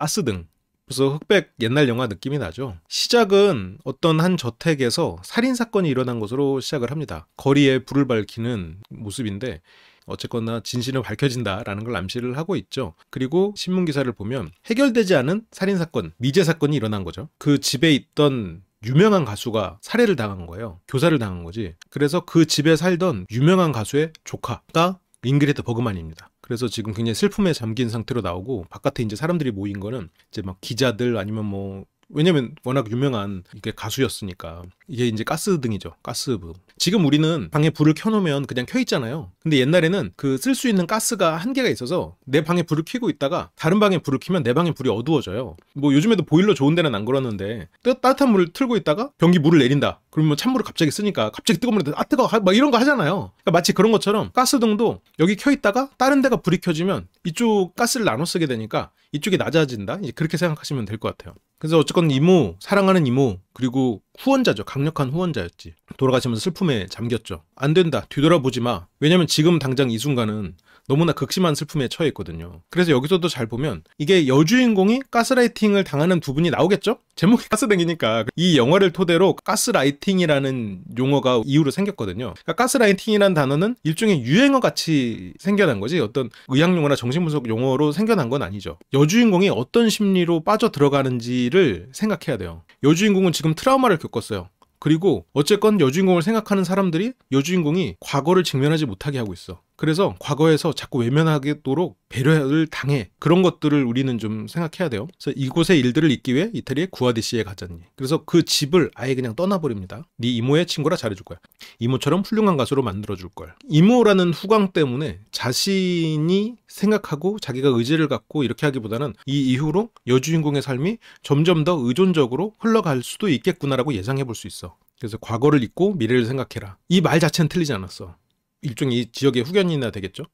아스등 그래서 흑백 옛날 영화 느낌이 나죠. 시작은 어떤 한 저택에서 살인 사건이 일어난 것으로 시작을 합니다. 거리에 불을 밝히는 모습인데 어쨌거나 진실은 밝혀진다라는 걸 암시를 하고 있죠. 그리고 신문 기사를 보면 해결되지 않은 살인 사건, 미제 사건이 일어난 거죠. 그 집에 있던 유명한 가수가 살해를 당한 거예요. 교사를 당한 거지. 그래서 그 집에 살던 유명한 가수의 조카가 잉그레드 버그만입니다. 그래서 지금 굉장히 슬픔에 잠긴 상태로 나오고 바깥에 이제 사람들이 모인 거는 이제 막 기자들 아니면 뭐 왜냐면 워낙 유명한 이게 가수였으니까 이게 이제 가스등이죠 가스부 지금 우리는 방에 불을 켜놓으면 그냥 켜 있잖아요 근데 옛날에는 그 쓸 수 있는 가스가 한계가 있어서 내 방에 불을 켜고 있다가 다른 방에 불을 켜면 내 방에 불이 어두워져요 뭐 요즘에도 보일러 좋은 데는 안그러는데 따뜻한 물을 틀고 있다가 변기 물을 내린다 그러면 찬물을 갑자기 쓰니까 갑자기 뜨거운 물에 아 뜨거워 아, 막 이런 거 하잖아요 그러니까 마치 그런 것처럼 가스등도 여기 켜 있다가 다른 데가 불이 켜지면 이쪽 가스를 나눠 쓰게 되니까 이쪽이 낮아진다 이제 그렇게 생각하시면 될 것 같아요 그래서 어쨌건 이모, 사랑하는 이모, 그리고 후원자죠. 강력한 후원자였지. 돌아가시면서 슬픔에 잠겼죠. 안 된다. 뒤돌아보지 마. 왜냐면 지금 당장 이 순간은 너무나 극심한 슬픔에 처해 있거든요. 그래서 여기서도 잘 보면 이게 여주인공이 가스라이팅을 당하는 부분이 나오겠죠? 제목이 가스댕이니까 이 영화를 토대로 가스라이팅이라는 용어가 이후로 생겼거든요. 그러니까 가스라이팅이라는 단어는 일종의 유행어 같이 생겨난 거지 어떤 의학 용어나 정신분석 용어로 생겨난 건 아니죠. 여주인공이 어떤 심리로 빠져 들어가는지를 생각해야 돼요. 여주인공은 지금 트라우마를 겪었어요. 그리고 어쨌건 여주인공을 생각하는 사람들이 여주인공이 과거를 직면하지 못하게 하고 있어. 그래서 과거에서 자꾸 외면하도록 게 배려를 당해 그런 것들을 우리는 좀 생각해야 돼요. 그래서 이곳의 일들을 잊기 위해 이태리의 구아디시에 가졌니 그래서 그 집을 아예 그냥 떠나버립니다. 네 이모의 친구라 잘해줄 거야. 이모처럼 훌륭한 가수로 만들어줄 걸. 이모라는 후광 때문에 자신이 생각하고 자기가 의지를 갖고 이렇게 하기보다는 이 이후로 여주인공의 삶이 점점 더 의존적으로 흘러갈 수도 있겠구나라고 예상해 볼 수 있어. 그래서 과거를 잊고 미래를 생각해라. 이 말 자체는 틀리지 않았어. 일종의 지역의 후견인이나 되겠죠.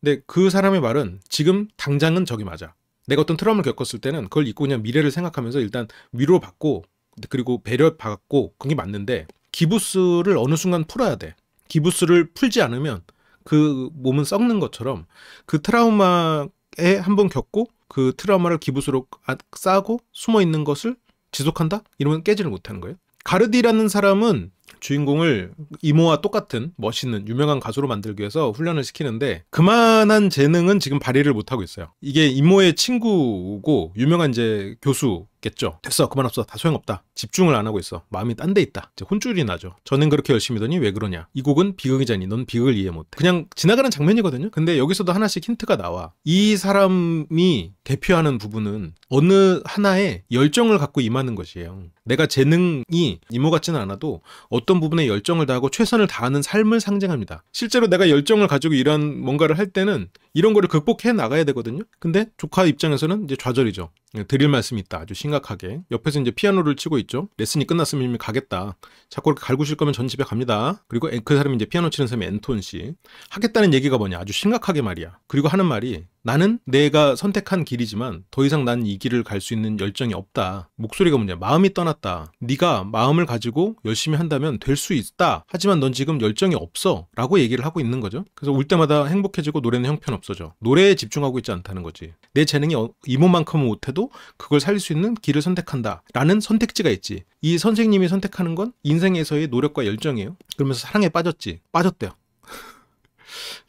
근데 그 사람의 말은 지금 당장은 저기 맞아. 내가 어떤 트라우마를 겪었을 때는 그걸 잊고 그냥 미래를 생각하면서 일단 위로 받고 그리고 배려 받고 그게 맞는데 기부스를 어느 순간 풀어야 돼. 기부스를 풀지 않으면 그 몸은 썩는 것처럼 그 트라우마에 한번 겪고 그 트라우마를 기부스로 아, 싸고 숨어 있는 것을 지속한다? 이러면 깨지를 못하는 거예요. 가르디라는 사람은 주인공을 이모와 똑같은 멋있는 유명한 가수로 만들기 위해서 훈련을 시키는데 그만한 재능은 지금 발휘를 못하고 있어요. 이게 이모의 친구고 유명한 이제 교수 겠죠 됐어 그만 없어 다 소용없다 집중을 안 하고 있어 마음이 딴 데 있다 이제 혼쭐이 나죠 저는 그렇게 열심히 더니 왜 그러냐 이 곡은 비극이자니 넌 비극을 이해 못해 그냥 지나가는 장면이거든요 근데 여기서도 하나씩 힌트가 나와 이 사람이 대표하는 부분은 어느 하나의 열정을 갖고 임하는 것이에요 내가 재능이 이모 같지는 않아도 어떤 부분에 열정을 다하고 최선을 다하는 삶을 상징합니다. 실제로 내가 열정을 가지고 이런 뭔가를 할 때는 이런 거를 극복해 나가야 되거든요. 근데 조카 입장에서는 이제 좌절이죠. 예, 드릴 말씀이 있다. 아주 심각하게. 옆에서 이제 피아노를 치고 있죠. 레슨이 끝났으면 이미 가겠다. 자꾸 이렇게 갈구실 거면 전 집에 갑니다. 그리고 그 사람이 이제 피아노 치는 사람이 엔톤 씨. 하겠다는 얘기가 뭐냐. 아주 심각하게 말이야. 그리고 하는 말이 나는 내가 선택한 길이지만 더 이상 난 이 길을 갈 수 있는 열정이 없다. 목소리가 뭐냐? 마음이 떠났다. 네가 마음을 가지고 열심히 한다면 될 수 있다. 하지만 넌 지금 열정이 없어. 라고 얘기를 하고 있는 거죠. 그래서 올 때마다 행복해지고 노래는 형편없어져. 노래에 집중하고 있지 않다는 거지. 내 재능이 어, 이모만큼은 못해도 그걸 살릴 수 있는 길을 선택한다. 라는 선택지가 있지. 이 선생님이 선택하는 건 인생에서의 노력과 열정이에요. 그러면서 사랑에 빠졌지. 빠졌대요.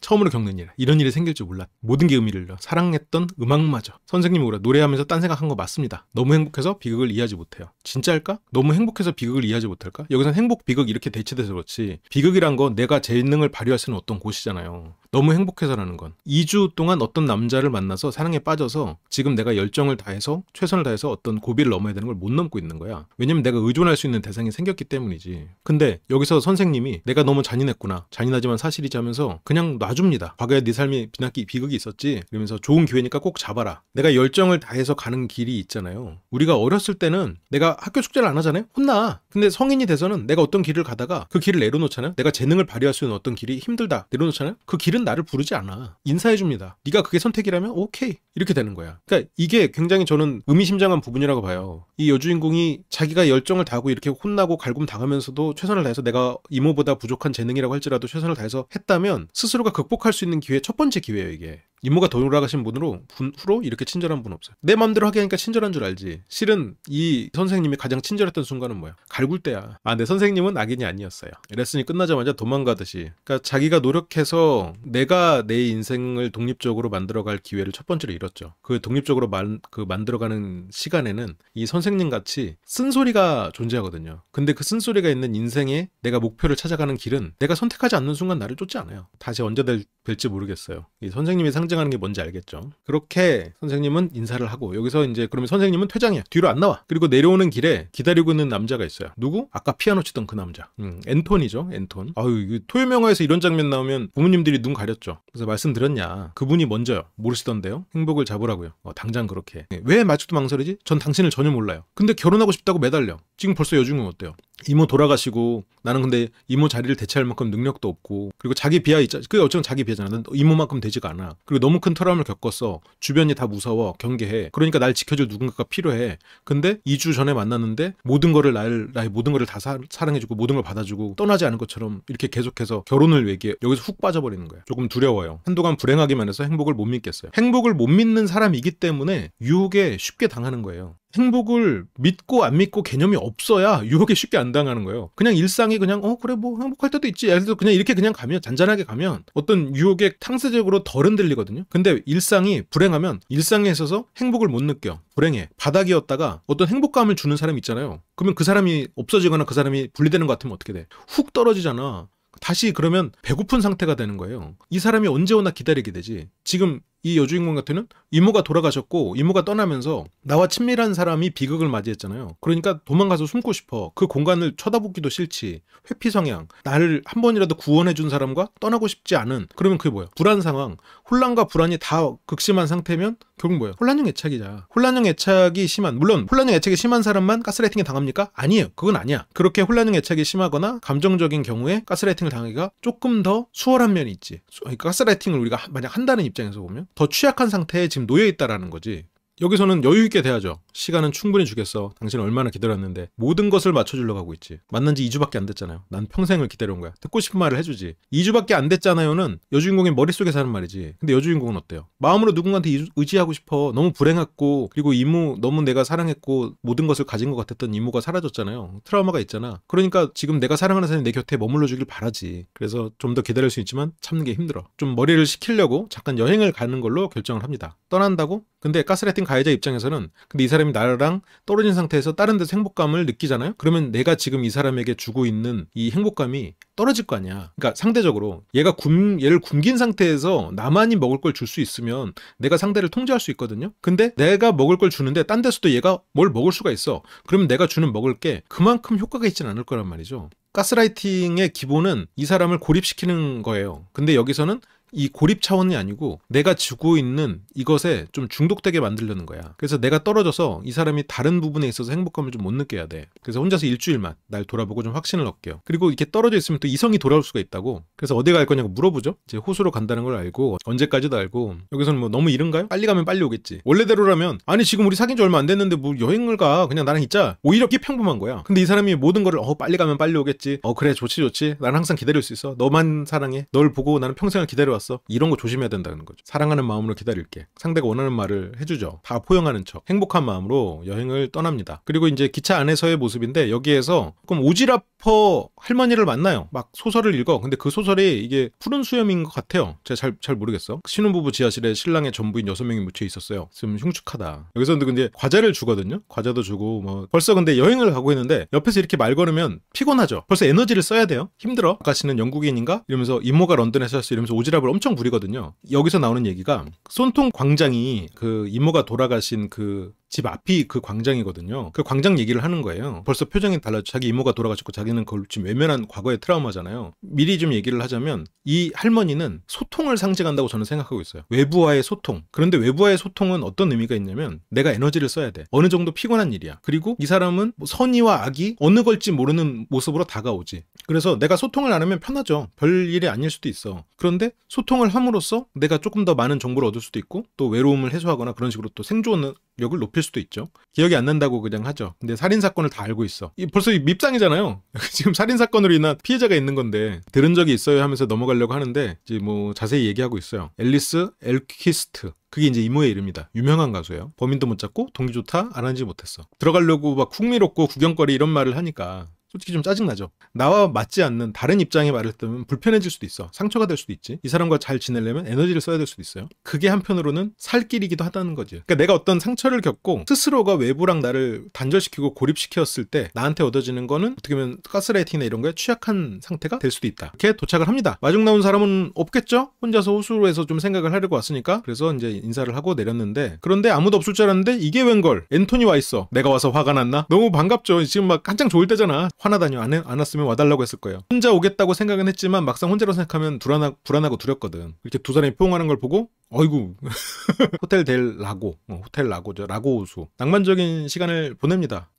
처음으로 겪는 일 이런 일이 생길 줄 몰라 모든 게 의미를 잃어 사랑했던 음악마저 선생님이 오라 노래하면서 딴 생각한 거 맞습니다 너무 행복해서 비극을 이해하지 못해요 진짜일까? 너무 행복해서 비극을 이해하지 못할까? 여기선 행복 비극 이렇게 대치돼서 그렇지 비극이란 건 내가 재능을 발휘할 수 있는 어떤 곳이잖아요 너무 행복해서라는 건 2주 동안 어떤 남자를 만나서 사랑에 빠져서 지금 내가 열정을 다해서 최선을 다해서 어떤 고비를 넘어야 되는 걸 못 넘고 있는 거야 왜냐면 내가 의존할 수 있는 대상이 생겼기 때문이지 근데 여기서 선생님이 내가 너무 잔인했구나 잔인하지만 사실이지 하면서 그냥 놔 봐줍니다. 과거에 네 삶이 비난기 비극이 있었지. 그러면서 좋은 기회니까 꼭 잡아라. 내가 열정을 다해서 가는 길이 있잖아요. 우리가 어렸을 때는 내가 학교 숙제를 안 하잖아요. 혼나. 근데 성인이 돼서는 내가 어떤 길을 가다가 그 길을 내려놓잖아요. 내가 재능을 발휘할 수 있는 어떤 길이 힘들다. 내려놓잖아요. 그 길은 나를 부르지 않아. 인사해 줍니다. 네가 그게 선택이라면 오케이. 이렇게 되는 거야. 그러니까 이게 굉장히 저는 의미심장한 부분이라고 봐요. 이 여주인공이 자기가 열정을 다하고 이렇게 혼나고 갈굼 당하면서도 최선을 다해서 내가 이모보다 부족한 재능이라고 할지라도 최선을 다해서 했다면 스스로가 극복할 수 있는 기회 첫 번째 기회예요 이게 이모가 돌아가신 분으로 분, 후로 이렇게 친절한 분 없어요. 내 마음대로 하게 하니까 친절한 줄 알지. 실은 이 선생님이 가장 친절했던 순간은 뭐야? 갈굴 때야. 아, 내 선생님은 악인이 아니었어요. 레슨이 끝나자마자 도망가듯이. 그러니까 자기가 노력해서 내가 내 인생을 독립적으로 만들어갈 기회를 첫 번째로 잃었죠. 그 독립적으로 만, 그 만들어가는 시간에는 이 선생님 같이 쓴소리가 존재하거든요. 근데 그 쓴소리가 있는 인생에 내가 목표를 찾아가는 길은 내가 선택하지 않는 순간 나를 쫓지 않아요. 다시 언제 될 될지 모르겠어요. 이 선생님이 상징하는 게 뭔지 알겠죠. 그렇게 선생님은 인사를 하고 여기서 이제 그러면 선생님은 퇴장이야. 뒤로 안 나와. 그리고 내려오는 길에 기다리고 있는 남자가 있어요. 누구? 아까 피아노 치던 그 남자. 음, 앤톤이죠. 앤톤. 아유, 토요명화에서 이런 장면 나오면 부모님들이 눈 가렸죠. 그래서 말씀드렸냐. 그분이 먼저요. 모르시던데요. 행복을 잡으라고요. 어, 당장 그렇게. 네, 왜 마직도 망설이지? 전 당신을 전혀 몰라요. 근데 결혼하고 싶다고 매달려. 지금 벌써 여중은 어때요? 이모 돌아가시고 나는 근데 이모 자리를 대체할 만큼 능력도 없고 그리고 자기 비하 있잖아 그게 어쩌면 자기 비하잖아 난 이모만큼 되지가 않아 그리고 너무 큰 트라우마를 겪었어 주변이 다 무서워 경계해 그러니까 날 지켜줄 누군가가 필요해 근데 2주 전에 만났는데 모든 거를 날 나의 모든 거를 다 사, 랑해주고 모든 걸 받아주고 떠나지 않은 것처럼 이렇게 계속해서 결혼을 얘기해 여기서 훅 빠져버리는 거야 조금 두려워요 한동안 불행하기만 해서 행복을 못 믿겠어요 행복을 못 믿는 사람이기 때문에 유혹에 쉽게 당하는 거예요 행복을 믿고 안 믿고 개념이 없어야 유혹에 쉽게 안 당하는 거예요. 그냥 일상이 그냥 어 그래 뭐 행복할 때도 있지. 그래서 그냥 이렇게 그냥 가면 잔잔하게 가면 어떤 유혹에 탕세적으로 덜 흔들리거든요. 근데 일상이 불행하면 일상에 있어서 행복을 못 느껴. 불행해. 바닥이었다가 어떤 행복감을 주는 사람 있잖아요. 그러면 그 사람이 없어지거나 그 사람이 분리되는 것 같으면 어떻게 돼? 훅 떨어지잖아. 다시 그러면 배고픈 상태가 되는 거예요. 이 사람이 언제 오나 기다리게 되지. 지금 이 여주인공 같은 경우는 이모가 돌아가셨고 이모가 떠나면서 나와 친밀한 사람이 비극을 맞이했잖아요. 그러니까 도망가서 숨고 싶어. 그 공간을 쳐다보기도 싫지. 회피 성향. 나를 한 번이라도 구원해 준 사람과 떠나고 싶지 않은. 그러면 그게 뭐야? 불안 상황. 혼란과 불안이 다 극심한 상태면 결국 뭐야? 혼란형 애착이자. 혼란형 애착이 심한. 물론 혼란형 애착이 심한 사람만 가스라이팅에 당합니까? 아니에요. 그건 아니야. 그렇게 혼란형 애착이 심하거나 감정적인 경우에 가스라이팅을 당하기가 조금 더 수월한 면이 있지. 가스라이팅을 우리가 만약 한다는 입장에서 보면 더 취약한 상태에 지금 노예 있다라는 거지. 여기서는 여유 있게 대하죠 시간은 충분히 주겠어. 당신 얼마나 기다렸는데 모든 것을 맞춰주려고 하고 있지. 만난 지 2주밖에 안 됐잖아요. 난 평생을 기다려온 거야. 듣고 싶은 말을 해주지. 2주밖에 안 됐잖아요는 여주인공의 머릿속에사는 말이지. 근데 여주인공은 어때요? 마음으로 누군가한테 의지하고 싶어. 너무 불행했고 그리고 이모 너무 내가 사랑했고 모든 것을 가진 것 같았던 이모가 사라졌잖아요. 트라우마가 있잖아. 그러니까 지금 내가 사랑하는 사람이 내 곁에 머물러 주길 바라지. 그래서 좀 더 기다릴 수 있지만 참는 게 힘들어. 좀 머리를 식히려고 잠깐 여행을 가는 걸로 결정을 합니다. 떠난다고? 근데 가스레팅 가해자 입장에서는 근데 이 사람이 나랑 떨어진 상태에서 다른 데서 행복감을 느끼잖아요. 그러면 내가 지금 이 사람에게 주고 있는 이 행복감이 떨어질 거 아니야. 그러니까 상대적으로 얘가 굶 얘를 굶긴 상태에서 나만이 먹을 걸 줄 수 있으면 내가 상대를 통제할 수 있거든요. 근데 내가 먹을 걸 주는데 딴 데서도 얘가 뭘 먹을 수가 있어. 그러면 내가 주는 먹을 게 그만큼 효과가 있지는 않을 거란 말이죠. 가스라이팅의 기본은 이 사람을 고립시키는 거예요. 근데 여기서는 이 고립 차원이 아니고 내가 지고 있는 이것에 좀 중독되게 만들려는 거야. 그래서 내가 떨어져서 이 사람이 다른 부분에 있어서 행복감을 좀 못 느껴야 돼. 그래서 혼자서 일주일만 날 돌아보고 좀 확신을 얻게요. 그리고 이렇게 떨어져 있으면 또 이성이 돌아올 수가 있다고. 그래서 어디 갈 거냐고 물어보죠. 이제 호수로 간다는 걸 알고 언제까지도 알고 여기서는 뭐 너무 이른가요? 빨리 가면 빨리 오겠지. 원래대로라면 아니 지금 우리 사귄 지 얼마 안 됐는데 뭐 여행을 가 그냥 나랑 있자. 오히려 이게 평범한 거야. 근데 이 사람이 모든 거를 어 빨리 가면 빨리 오겠지. 어 그래 좋지 좋지. 나는 항상 기다릴 수 있어. 너만 사랑해. 널 보고 나는 평생을 기다려왔어. 알았어? 이런 거 조심해야 된다는 거죠. 사랑하는 마음으로 기다릴게. 상대가 원하는 말을 해주죠. 다 포용하는 척. 행복한 마음으로 여행을 떠납니다. 그리고 이제 기차 안에서의 모습인데 여기에서 그럼 오지라퍼 할머니를 만나요. 막 소설을 읽어. 근데 그 소설이 이게 푸른 수염인 것 같아요. 제가 잘, 잘 모르겠어. 신혼부부 지하실에 신랑의 전부인 여섯 명이 묻혀 있었어요. 좀 흉측하다. 여기서 근데 과자를 주거든요. 과자도 주고 뭐 벌써 근데 여행을 가고 있는데 옆에서 이렇게 말 걸으면 피곤하죠. 벌써 에너지를 써야 돼요. 힘들어. 아까 씨는 영국인인가? 이러면서 이모가 런던에서 했어. 이러면서 오지랖을 엄청 부리거든요. 여기서 나오는 얘기가 손통 광장이 그 이모가 돌아가신 그집 앞이 그 광장이거든요. 그 광장 얘기를 하는 거예요. 벌써 표정이 달라져. 자기 이모가 돌아가셨고 자기는 그걸 지금 외면한 과거의 트라우마잖아요. 미리 좀 얘기를 하자면 이 할머니는 소통을 상징한다고 저는 생각하고 있어요. 외부와의 소통. 그런데 외부와의 소통은 어떤 의미가 있냐면 내가 에너지를 써야 돼. 어느 정도 피곤한 일이야. 그리고 이 사람은 뭐 선의와 악이 어느 걸지 모르는 모습으로 다가오지. 그래서 내가 소통을 안 하면 편하죠. 별 일이 아닐 수도 있어. 그런데 소통을 함으로써 내가 조금 더 많은 정보를 얻을 수도 있고 또 외로움을 해소하거나 그런 식으로 또 생존을 역을 높일 수도 있죠. 기억이 안 난다고 그냥 하죠. 근데 살인 사건을 다 알고 있어. 이 벌써 밉상이잖아요. 지금 살인 사건으로 인한 피해자가 있는 건데 들은 적이 있어요 하면서 넘어가려고 하는데 이제 뭐 자세히 얘기하고 있어요. 앨리스 엘키스트 그게 이제 이모의 이름이다. 유명한 가수예요. 범인도 못 잡고 동기 좋다 안하지 못했어. 들어가려고 막 흥미롭고 구경거리 이런 말을 하니까 솔직히 좀 짜증나죠. 나와 맞지 않는 다른 입장의 말을 듣면 불편해질 수도 있어. 상처가 될 수도 있지. 이 사람과 잘 지내려면 에너지를 써야 될 수도 있어요. 그게 한편으로는 살 길이기도 하다는 거지. 그러니까 내가 어떤 상처를 겪고 스스로가 외부랑 나를 단절시키고 고립시켰을 때 나한테 얻어지는 거는 어떻게 보면 가스라이팅이나 이런 거에 취약한 상태가 될 수도 있다. 이렇게 도착을 합니다. 마중 나온 사람은 없겠죠? 혼자서 호수로 해서 좀 생각을 하려고 왔으니까 그래서 이제 인사를 하고 내렸는데 그런데 아무도 없을 줄 알았는데 이게 웬걸 앤토니 와 있어. 내가 와서 화가 났나? 너무 반갑죠. 지금 막 한창 좋을 때잖아. 화나다니 안, 안 왔으면 와달라고 했을 거예요. 혼자 오겠다고 생각은 했지만 막상 혼자로 생각하면 불안하, 불안하고 두렵거든. 이렇게 두 사람이 포옹하는 걸 보고 어이구 호텔 델 라고 어, 호텔 라고죠. 라고 호수 낭만적인 시간을 보냅니다.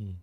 음.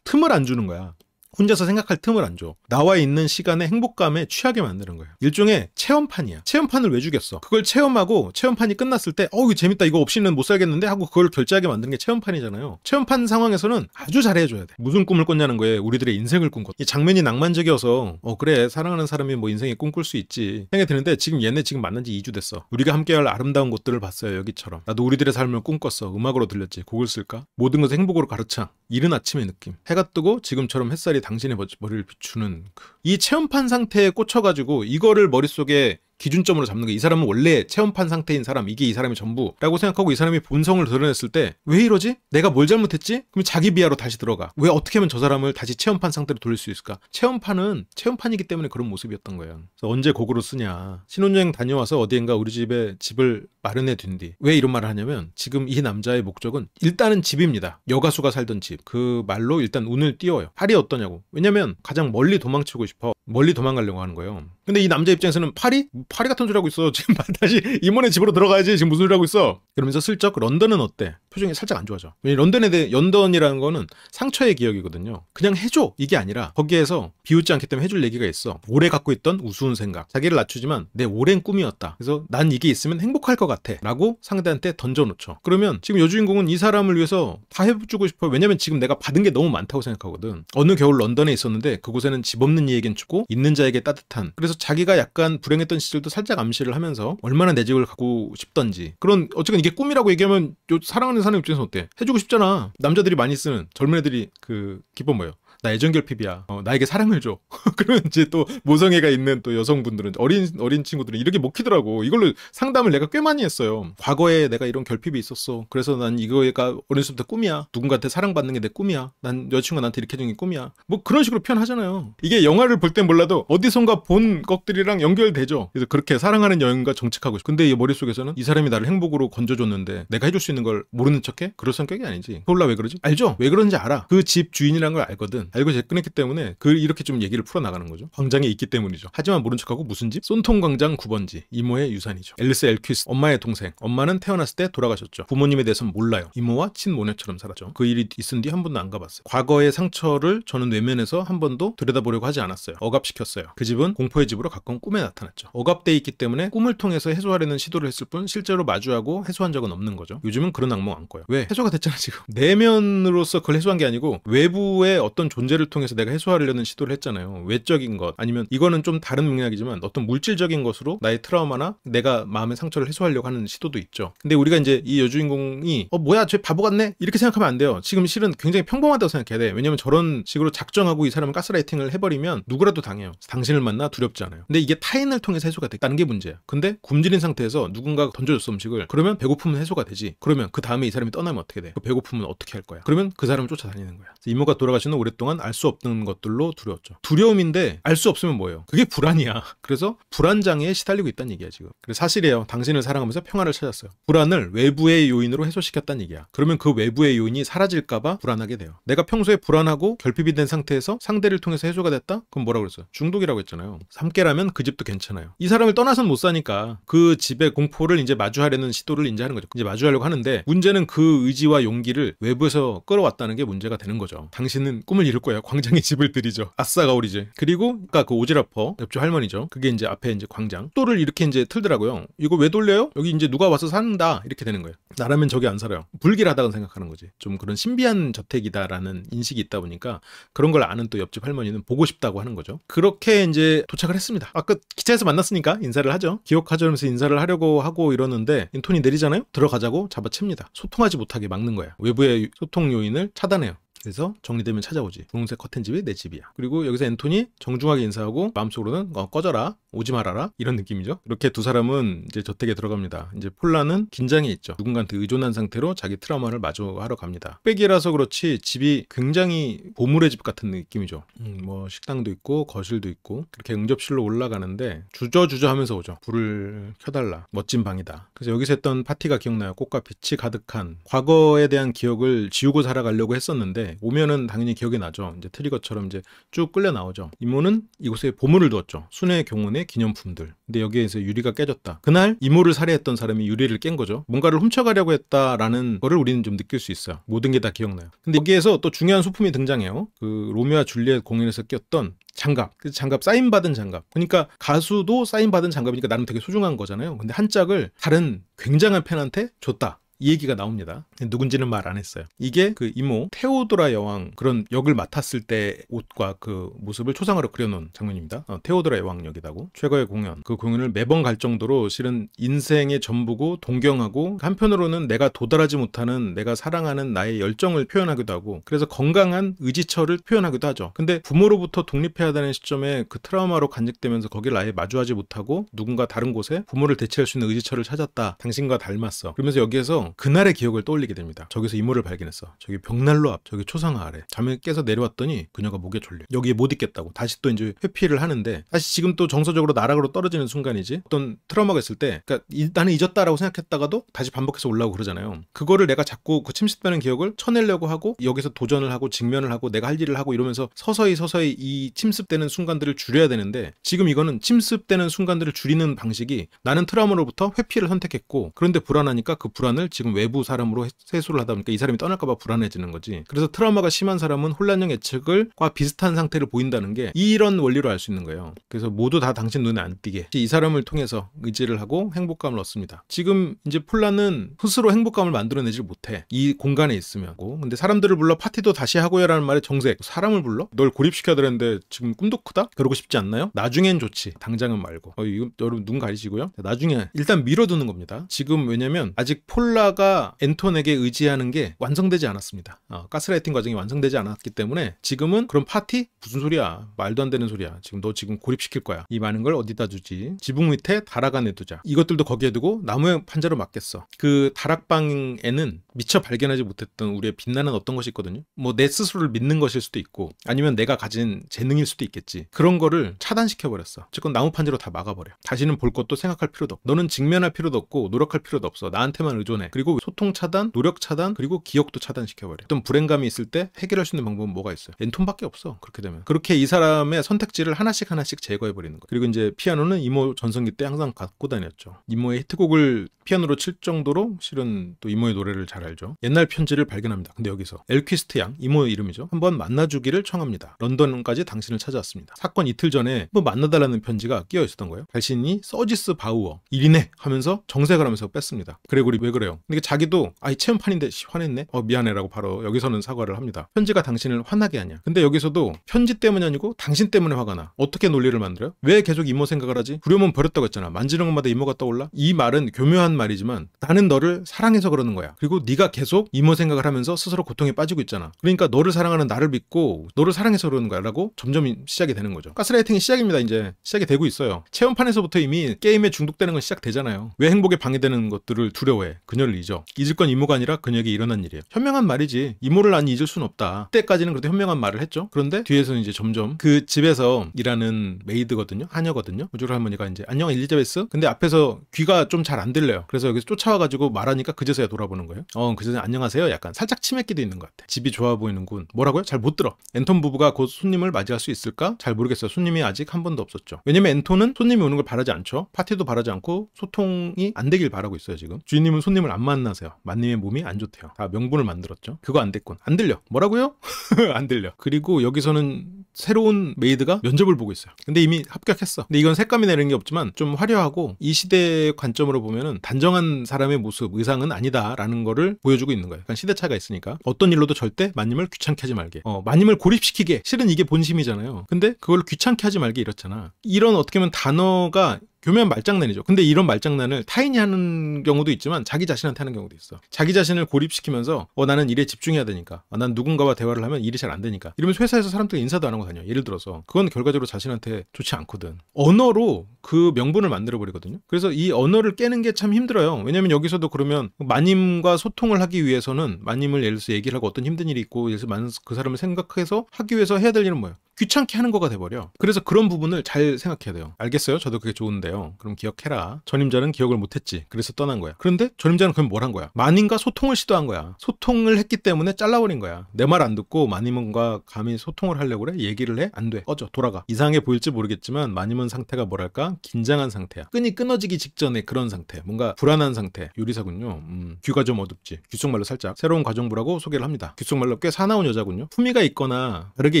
틈을 안 주는 거야. 혼자서 생각할 틈을 안 줘. 나와 있는 시간에 행복감에 취하게 만드는 거예요. 일종의 체험판이야. 체험판을 왜 주겠어? 그걸 체험하고 체험판이 끝났을 때 어우 재밌다 이거 없이는 못 살겠는데 하고 그걸 결제하게 만드는 게 체험판이잖아요. 체험판 상황에서는 아주 잘해줘야 돼. 무슨 꿈을 꿨냐는 거예요 우리들의 인생을 꾼 것. 이 장면이 낭만적이어서 어 그래 사랑하는 사람이 뭐 인생에 꿈꿀 수 있지 생각이 드는데 지금 얘네 지금 만난 지 2주 됐어. 우리가 함께할 아름다운 곳들을 봤어요 여기처럼. 나도 우리들의 삶을 꿈꿨어. 음악으로 들렸지. 곡을 쓸까? 모든 것을 행복으로 가르쳐. 이른 아침의 느낌. 해가 뜨고 지금처럼 햇살이 당신의 머리를 비추는 그이 체험판 상태에 꽂혀가지고 이거를 머릿속에 기준점으로 잡는 게 이 사람은 원래 체험판 상태인 사람 이게 이사람이 전부라고 생각하고 이 사람이 본성을 드러냈을 때 왜 이러지? 내가 뭘 잘못했지? 그럼 자기 비하로 다시 들어가 왜 어떻게 하면 저 사람을 다시 체험판 상태로 돌릴 수 있을까? 체험판은 체험판이기 때문에 그런 모습이었던 거예요 언제 곡으로 쓰냐 신혼여행 다녀와서 어디엔가 우리 집에 집을 마련해 둔뒤왜 이런 말을 하냐면 지금 이 남자의 목적은 일단은 집입니다 여가수가 살던 집 그 말로 일단 운을 띄워요 팔이 어떠냐고 왜냐면 가장 멀리 도망치고 싶어 멀리 도망가려고 하는 거예요. 근데 이 남자 입장에서는 파리? 파리 같은 소리 하고 있어. 지금 다시 이모네 집으로 들어가야지. 지금 무슨 소리 하고 있어? 그러면서 슬쩍 런던은 어때? 표정이 살짝 안 좋아져. 런던에 대해 연던이라는 거는 상처의 기억이거든요. 그냥 해줘 이게 아니라 거기에서 비웃지 않기 때문에 해줄 얘기가 있어. 오래 갖고 있던 우스운 생각. 자기를 낮추지만 내 오랜 꿈이었다. 그래서 난 이게 있으면 행복할 것 같아. 라고 상대한테 던져놓죠. 그러면 지금 여주인공은 이 사람을 위해서 다 해주고 싶어. 왜냐면 지금 내가 받은 게 너무 많다고 생각하거든. 어느 겨울 런던에 있었는데 그곳에는 집 없는 이에겐 주고 있는 자에게 따뜻한. 그래서 자기가 약간 불행했던 시절도 살짝 암시를 하면서 얼마나 내 집을 갖고 싶던지 그런 어쨌든 이게 꿈이라고 얘기하면 요 사랑하는 사람 입장에서 어때? 해주고 싶잖아. 남자들이 많이 쓰는 젊은 애들이 그 기본 뭐예요? 나 애정 결핍이야. 어, 나에게 사랑을 줘. 그러면 이제 또 모성애가 있는 또 여성분들은 어린 어린 친구들은 이렇게 먹히더라고. 이걸로 상담을 내가 꽤 많이 했어요. 과거에 내가 이런 결핍이 있었어. 그래서 난 이거가 어린 시부터 꿈이야. 누군가한테 사랑받는 게 내 꿈이야. 난여자친구가 나한테 이렇게 해준 게 꿈이야. 뭐 그런 식으로 표현하잖아요. 이게 영화를 볼 땐 몰라도 어디선가 본 것들이랑 연결되죠. 그래서 그렇게 사랑하는 여인과 정착하고 싶. 근데 이 머릿속에서는 이 사람이 나를 행복으로 건져줬는데 내가 해줄 수 있는 걸 모르는 척해? 그럴 성격이 아니지. 홀라 왜 그러지? 알죠? 왜 그런지 알아. 그 집 주인이란 걸 알거든. 알고 접근했기 때문에 그 이렇게 좀 얘기를 풀어나가는 거죠. 광장에 있기 때문이죠. 하지만 모른 척하고 무슨 집? 쏜통광장 9번지 이모의 유산이죠. 앨리스 엘퀴스 엄마의 동생. 엄마는 태어났을 때 돌아가셨죠. 부모님에 대해서는 몰라요. 이모와 친모녀처럼 살았죠. 그 일이 있은 뒤 한 번도 안 가봤어요. 과거의 상처를 저는 외면해서 한 번도 들여다보려고 하지 않았어요. 억압시켰어요. 그 집은 공포의 집으로 가끔 꿈에 나타났죠. 억압돼 있기 때문에 꿈을 통해서 해소하려는 시도를 했을 뿐 실제로 마주하고 해소한 적은 없는 거죠. 요즘은 그런 악몽 안 꿔요. 왜? 해소가 됐잖아 지금. 내면으로서 그걸 해소한 게 아니고 외부의 어떤 조 존재를 통해서 내가 해소하려는 시도를 했잖아요. 외적인 것 아니면 이거는 좀 다른 맥락이지만 어떤 물질적인 것으로 나의 트라우마나 내가 마음의 상처를 해소하려고 하는 시도도 있죠. 근데 우리가 이제 이 여주인공이 어 뭐야 쟤 바보 같네 이렇게 생각하면 안 돼요. 지금 실은 굉장히 평범하다고 생각해야 돼. 왜냐면 저런 식으로 작정하고 이 사람을 가스라이팅을 해버리면 누구라도 당해요. 당신을 만나 두렵지 않아요. 근데 이게 타인을 통해서 해소가 됐다는 게 문제야. 근데 굶주린 상태에서 누군가가 던져줬어 음식을 그러면 배고픔은 해소가 되지. 그러면 그 다음에 이 사람이 떠나면 어떻게 돼? 그 배고픔은 어떻게 할 거야? 그러면 그 사람을 쫓아다니는 거야. 이모가 돌아가신 후 오랫동안 상황은 알수 없는 것들로 두려웠죠. 두려움인데 알 수 없으면 뭐예요? 그게 불안이야. 그래서 불안장애에 시달리고 있다는 얘기야 지금. 그래 사실이에요. 당신을 사랑하면서 평화를 찾았어요. 불안을 외부의 요인으로 해소시켰다는 얘기야. 그러면 그 외부의 요인이 사라질까봐 불안하게 돼요. 내가 평소에 불안하고 결핍이 된 상태에서 상대를 통해서 해소가 됐다? 그럼 뭐라고 그랬어요? 중독이라고 했잖아요. 삼계라면 그 집도 괜찮아요. 이 사람을 떠나선 못 사니까 그 집의 공포를 이제 마주하려는 시도를 이제 하는 거죠. 이제 마주하려고 하는데 문제는 그 의지와 용기를 외부에서 끌어왔다는 게 문제가 되는 거죠. 당신은 꿈을 이루고 들 거야. 광장에 집을 들이죠. 아싸 가오리지. 그리고 아까 그러니까 그 오지라퍼 옆집 할머니죠. 그게 이제 앞에 이제 광장 또를 이렇게 이제 틀더라고요. 이거 왜 돌려요? 여기 이제 누가 와서 산다 이렇게 되는 거예요. 나라면 저기 안 살아요. 불길하다고 생각하는 거지. 좀 그런 신비한 저택이다라는 인식이 있다 보니까 그런 걸 아는 또 옆집 할머니는 보고 싶다고 하는 거죠. 그렇게 이제 도착을 했습니다. 아까 기차에서 만났으니까 인사를 하죠. 기억하자면서 인사를 하려고 하고 이러는데 인톤이 내리잖아요. 들어가자고 잡아챕니다. 소통하지 못하게 막는 거야. 외부의 소통 요인을 차단해요. 그래서 정리되면 찾아오지. 분홍색 커튼 집이 내 집이야. 그리고 여기서 앤톤이 정중하게 인사하고 마음속으로는 어, 꺼져라, 오지 말아라 이런 느낌이죠. 이렇게 두 사람은 이제 저택에 들어갑니다. 이제 폴라는 긴장해 있죠. 누군가한테 의존한 상태로 자기 트라우마를 마주하러 갑니다. 백이라서 그렇지 집이 굉장히 보물의 집 같은 느낌이죠. 음, 뭐 식당도 있고 거실도 있고 그렇게 응접실로 올라가는데 주저주저하면서 오죠. 불을 켜달라. 멋진 방이다. 그래서 여기서 했던 파티가 기억나요. 꽃과 빛이 가득한 과거에 대한 기억을 지우고 살아가려고 했었는데 오면은 당연히 기억이 나죠. 이제 트리거처럼 이제 쭉 끌려 나오죠. 이모는 이곳에 보물을 두었죠. 순회 경운의 기념품들. 근데 여기에서 유리가 깨졌다. 그날 이모를 살해했던 사람이 유리를 깬 거죠. 뭔가를 훔쳐가려고 했다라는 거를 우리는 좀 느낄 수 있어요. 모든 게 다 기억나요. 근데 여기에서 또 중요한 소품이 등장해요. 그 로미오와 줄리엣 공연에서 꼈던 장갑. 그 장갑 사인 받은 장갑. 그러니까 가수도 사인 받은 장갑이니까 나름 되게 소중한 거잖아요. 근데 한 짝을 다른 굉장한 팬한테 줬다. 이 얘기가 나옵니다. 누군지는 말 안 했어요. 이게 그 이모 테오도라 여왕 그런 역을 맡았을 때 옷과 그 모습을 초상화로 그려놓은 장면입니다. 어, 테오도라 여왕 역이다고 최고의 공연 그 공연을 매번 갈 정도로 실은 인생의 전부고 동경하고 한편으로는 내가 도달하지 못하는 내가 사랑하는 나의 열정을 표현하기도 하고 그래서 건강한 의지처를 표현하기도 하죠. 근데 부모로부터 독립해야 되는 시점에 그 트라우마로 간직되면서 거기를 아예 마주하지 못하고 누군가 다른 곳에 부모를 대체할 수 있는 의지처를 찾았다. 당신과 닮았어. 그러면서 여기에서 항상 그날의 기억을 떠올리게 됩니다. 저기서 이모를 발견했어. 저기 벽난로 앞, 저기 초상화 아래. 잠에 깨서 내려왔더니 그녀가 목에 졸려. 여기에 못 있겠다고 다시 또 이제 회피를 하는데 다시 지금 또 정서적으로 나락으로 떨어지는 순간이지 어떤 트라우마가 있을 때 그러니까 이, 나는 잊었다라고 생각했다가도 다시 반복해서 올라오고 그러잖아요. 그거를 내가 자꾸 그 침식되는 기억을 쳐내려고 하고 여기서 도전을 하고 직면을 하고 내가 할 일을 하고 이러면서 서서히 서서히 이 침습되는 순간들을 줄여야 되는데 지금 이거는 침습되는 순간들을 줄이는 방식이 나는 트라우마로부터 회피를 선택했고 그런데 불안하니까 그 불안을 지금 외부 사람으로 세수를 하다 보니까 이 사람이 떠날까봐 불안해지는 거지. 그래서 트라우마가 심한 사람은 혼란형 예측을과 비슷한 상태를 보인다는 게 이런 원리로 알 수 있는 거예요. 그래서 모두 다 당신 눈에 안 띄게 이 사람을 통해서 의지를 하고 행복감을 얻습니다. 지금 이제 폴라는 스스로 행복감을 만들어내지 못해 이 공간에 있으면. 고 근데 사람들을 불러 파티도 다시 하고요라는 말에 정색. 사람을 불러? 널 고립시켜야 되는데 지금 꿈도 크다? 그러고 싶지 않나요? 나중엔 좋지. 당장은 말고. 어, 이거 여러분 눈 가리시고요. 나중에 일단 밀어두는 겁니다. 지금 왜냐면 아직 폴라 작가가 엔톤에게 의지하는 게 완성되지 않았습니다. 어, 가스라이팅 과정이 완성되지 않았기 때문에 지금은 그런 파티? 무슨 소리야. 말도 안 되는 소리야. 지금 너 지금 고립시킬 거야. 이 많은 걸 어디다 주지? 지붕 밑에 다락아 내두자. 이것들도 거기에 두고 나무의 판자로 맡겠어그 다락방에는 미처 발견하지 못했던 우리의 빛나는 어떤 것이 있거든요. 뭐 내 스스로를 믿는 것일 수도 있고 아니면 내가 가진 재능일 수도 있겠지. 그런 거를 차단시켜버렸어. 즉건 나무 판자로 다 막아버려. 다시는 볼 것도 생각할 필요도 없고 너는 직면할 필요도 없고 노력할 필요도 없어. 나한테만 의존해. 그리고 소통 차단, 노력 차단, 그리고 기억도 차단시켜버려. 어떤 불행감이 있을 때 해결할 수 있는 방법은 뭐가 있어요? 엔톤밖에 없어. 그렇게 되면 그렇게 이 사람의 선택지를 하나씩 하나씩 제거해버리는 거. 예요 그리고 이제 피아노는 이모 전성기 때 항상 갖고 다녔죠. 이모의 히트곡을 피아노로 칠 정도로 실은 또 이모의 노래를 잘 알죠. 옛날 편지를 발견합니다. 근데 여기서 엘퀴스트 양 이모의 이름이죠. 한번 만나주기를 청합니다. 런던까지 당신을 찾아왔습니다. 사건 이틀 전에 한번 만나달라는 편지가 끼어 있었던 거예요. 발신이 서지스 바우어 1이네 하면서 정색을 하면서 뺐습니다. 그리고 우리 왜 그래요? 근데 자기도 아이 체험판인데 씨, 화냈네. 어 미안해라고 바로 여기서는 사과를 합니다. 편지가 당신을 화나게 하냐. 근데 여기서도 편지 때문이 아니고 당신 때문에 화가 나. 어떻게 논리를 만들어요? 왜 계속 이모 생각을 하지? 부려면 버렸다고 했잖아. 만지는 것마다 이모가 떠올라. 이 말은 교묘한 말이지만 나는 너를 사랑해서 그러는 거야. 그리고 네가 계속 이모 생각을 하면서 스스로 고통에 빠지고 있잖아. 그러니까 너를 사랑하는 나를 믿고 너를 사랑해서 그러는 거야라고 점점 시작이 되는 거죠. 가스라이팅이 시작입니다. 이제 시작이 되고 있어요. 체험판에서부터 이미 게임에 중독되는 건 시작되잖아요. 왜 행복에 방해되는 것들을 두려워해? 그녀를 아들을 잊어. 잊을 건 이모가 아니라 그녀에게 일어난 일이에요. 현명한 말이지. 이모를 안 잊을 순 없다. 그때까지는 그래도 현명한 말을 했죠. 그런데 뒤에서는 이제 점점 그 집에서 일하는 메이드거든요. 하녀거든요. 우주로 할머니가 이제 안녕 엘리자베스. 근데 앞에서 귀가 좀 잘 안 들려요. 그래서 여기서 쫓아와가지고 말하니까 그제서야 돌아보는 거예요. 어, 그제서야 안녕하세요. 약간 살짝 치맥기도 있는 것 같아. 집이 좋아 보이는군. 뭐라고요? 잘 못 들어. 엔톤 부부가 곧 손님을 맞이할 수 있을까? 잘 모르겠어요. 손님이 아직 한 번도 없었죠. 왜냐면 엔톤은 손님이 오는 걸 바라지 않죠. 파티도 바라지 않고 소통이 안 되길 바라고 있어요 지금. 주인님은 손님을 안안 만나세요. 만님의 몸이 안 좋대요. 다 명분을 만들었죠. 그거 안 됐군. 안 들려. 뭐라고요? 안 들려. 그리고 여기서는 새로운 메이드가 면접을 보고 있어요. 근데 이미 합격했어. 근데 이건 색감이내 이런 게 없지만 좀 화려하고 이 시대의 관점으로 보면은 단정한 사람의 모습, 의상은 아니다라는 거를 보여주고 있는 거예요. 약간 시대 차가 있으니까 어떤 일로도 절대 만님을 귀찮게 하지 말게. 어, 만님을 고립시키게. 실은 이게 본심이잖아요. 근데 그걸 귀찮게 하지 말게 이렇잖아. 이런 어떻게 보면 단어가 교묘한 말장난이죠. 근데 이런 말장난을 타인이 하는 경우도 있지만 자기 자신한테 하는 경우도 있어. 자기 자신을 고립시키면서 어 나는 일에 집중해야 되니까. 어, 난 누군가와 대화를 하면 일이 잘 안 되니까. 이러면서 회사에서 사람들 인사도 안 하고 다녀. 예를 들어서 그건 결과적으로 자신한테 좋지 않거든. 언어로 그 명분을 만들어 버리거든요. 그래서 이 언어를 깨는 게 참 힘들어요. 왜냐면 여기서도 그러면 마님과 소통을 하기 위해서는 마님을 예를 들어서 얘기를 하고 어떤 힘든 일이 있고 예를 들어서 그 사람을 생각해서 하기 위해서 해야 될 일은 뭐예요? 귀찮게 하는 거가 돼버려. 그래서 그런 부분을 잘 생각해야 돼요. 알겠어요? 저도 그게 좋은데. 거래요. 그럼 기억해라. 전임자는 기억을 못했지. 그래서 떠난 거야. 그런데 전임자는 그럼 뭘 한 거야? 만인과 소통을 시도한 거야. 소통을 했기 때문에 잘라버린 거야. 내 말 안 듣고 마님과 감히 소통을 하려고 그래? 얘기를 해? 안 돼. 꺼져. 돌아가. 이상해 보일지 모르겠지만 마님은 상태가 뭐랄까? 긴장한 상태야. 끈이 끊어지기 직전에 그런 상태. 뭔가 불안한 상태. 요리사군요. 음, 귀가 좀 어둡지. 귓속말로 살짝. 새로운 과정부라고 소개를 합니다. 귓속말로 꽤 사나운 여자군요. 품위가 있거나 다렇게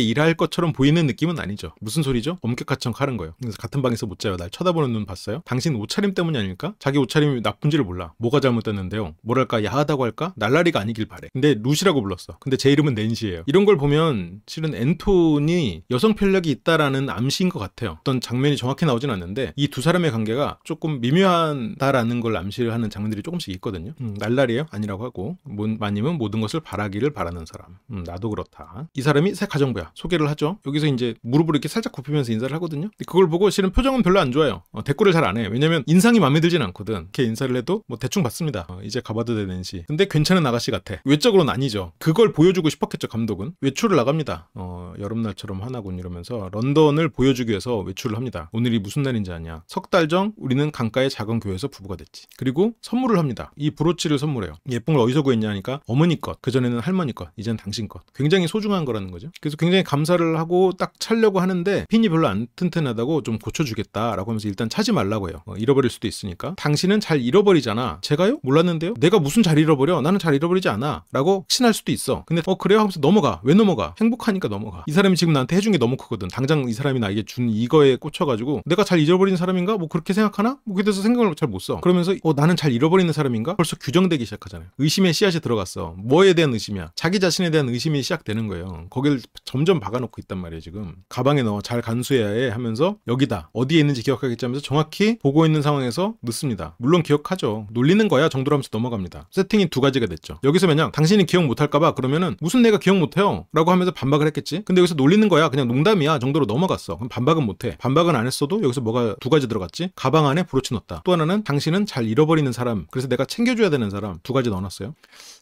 일할 것처럼 보이는 느낌은 아니죠. 무슨 소리죠? 엄격하청 하는 거예요. 그래서 같은 방에서 못 자요. 날 쳐다보는 눈눈 봤어요? 당신 옷차림 때문이 아닐까? 자기 옷차림이 나쁜지를 몰라. 뭐가 잘못됐는데요? 뭐랄까 야하다고 할까? 날라리가 아니길 바래. 근데 루시라고 불렀어. 근데 제 이름은 낸시예요. 이런 걸 보면 실은 앤톤이 여성 편력이 있다라는 암시인 것 같아요. 어떤 장면이 정확히 나오진 않는데 이 두 사람의 관계가 조금 미묘하다라는 걸 암시를 하는 장면들이 조금씩 있거든요. 음, 날라리예요? 아니라고 하고 마님은 모든 것을 바라기를 바라는 사람. 음, 나도 그렇다. 이 사람이 새 가정부야. 소개를 하죠. 여기서 이제 무릎을 이렇게 살짝 굽히면서 인사를 하거든요. 그걸 보고 실은 표정은 별로 안 좋아요. 어, 대꾸를 잘 안 해. 요 왜냐면 인상이 마음에 들진 않거든. 걔 인사를 해도 뭐 대충 봤습니다. 어, 이제 가봐도 되는지. 근데 괜찮은 아가씨 같아. 외적으로는 아니죠. 그걸 보여주고 싶었겠죠 감독은. 외출을 나갑니다. 어, 여름날처럼 하나군 이러면서 런던을 보여주기 위해서 외출을 합니다. 오늘이 무슨 날인지 아냐. 석달전 우리는 강가의 작은 교회에서 부부가 됐지. 그리고 선물을 합니다. 이 브로치를 선물해요. 예쁜 걸 어디서 구했냐 하니까 어머니 것. 그전에는 할머니 것. 이젠 당신 것. 굉장히 소중한 거라는 거죠. 그래서 굉장히 감사를 하고 딱 차려고 하는데 핀이 별로 안 튼튼하다고 좀 고쳐주겠다라고 하면서 일단 차 하지 말라고요. 어, 잃어버릴 수도 있으니까. 당신은 잘 잃어버리잖아. 제가요? 몰랐는데요. 내가 무슨 잘 잃어버려? 나는 잘 잃어버리지 않아.라고 친할 수도 있어. 근데 어 그래요? 하면서 넘어가. 왜 넘어가? 행복하니까 넘어가. 이 사람이 지금 나한테 해준 게 너무 크거든. 당장 이 사람이 나에게 준 이거에 꽂혀가지고 내가 잘잃어버리는 사람인가? 뭐 그렇게 생각하나? 뭐 그렇게 돼서 생각을 잘 못 써. 그러면서 어 나는 잘 잃어버리는 사람인가? 벌써 규정되기 시작하잖아요. 의심의 씨앗이 들어갔어. 뭐에 대한 의심이야? 자기 자신에 대한 의심이 시작되는 거예요. 거기를 점점 박아놓고 있단 말이에요. 지금 가방에 넣어 잘 간수해야 해 하면서 여기다 어디에 있는지 기억하겠지 하면서 정확히 보고 있는 상황에서 늦습니다. 물론 기억하죠. 놀리는 거야 정도로 하면서 넘어갑니다. 세팅이 두 가지가 됐죠. 여기서 그냥 당신이 기억 못할까봐 그러면은 무슨 내가 기억 못해요 라고 하면서 반박을 했겠지. 근데 여기서 놀리는 거야 그냥 농담이야 정도로 넘어갔어. 그럼 반박은 못해. 반박은 안 했어도 여기서 뭐가 두 가지 들어갔지. 가방 안에 브로치 넣었다. 또 하나는 당신은 잘 잃어버리는 사람 그래서 내가 챙겨줘야 되는 사람 두 가지 넣어놨어요.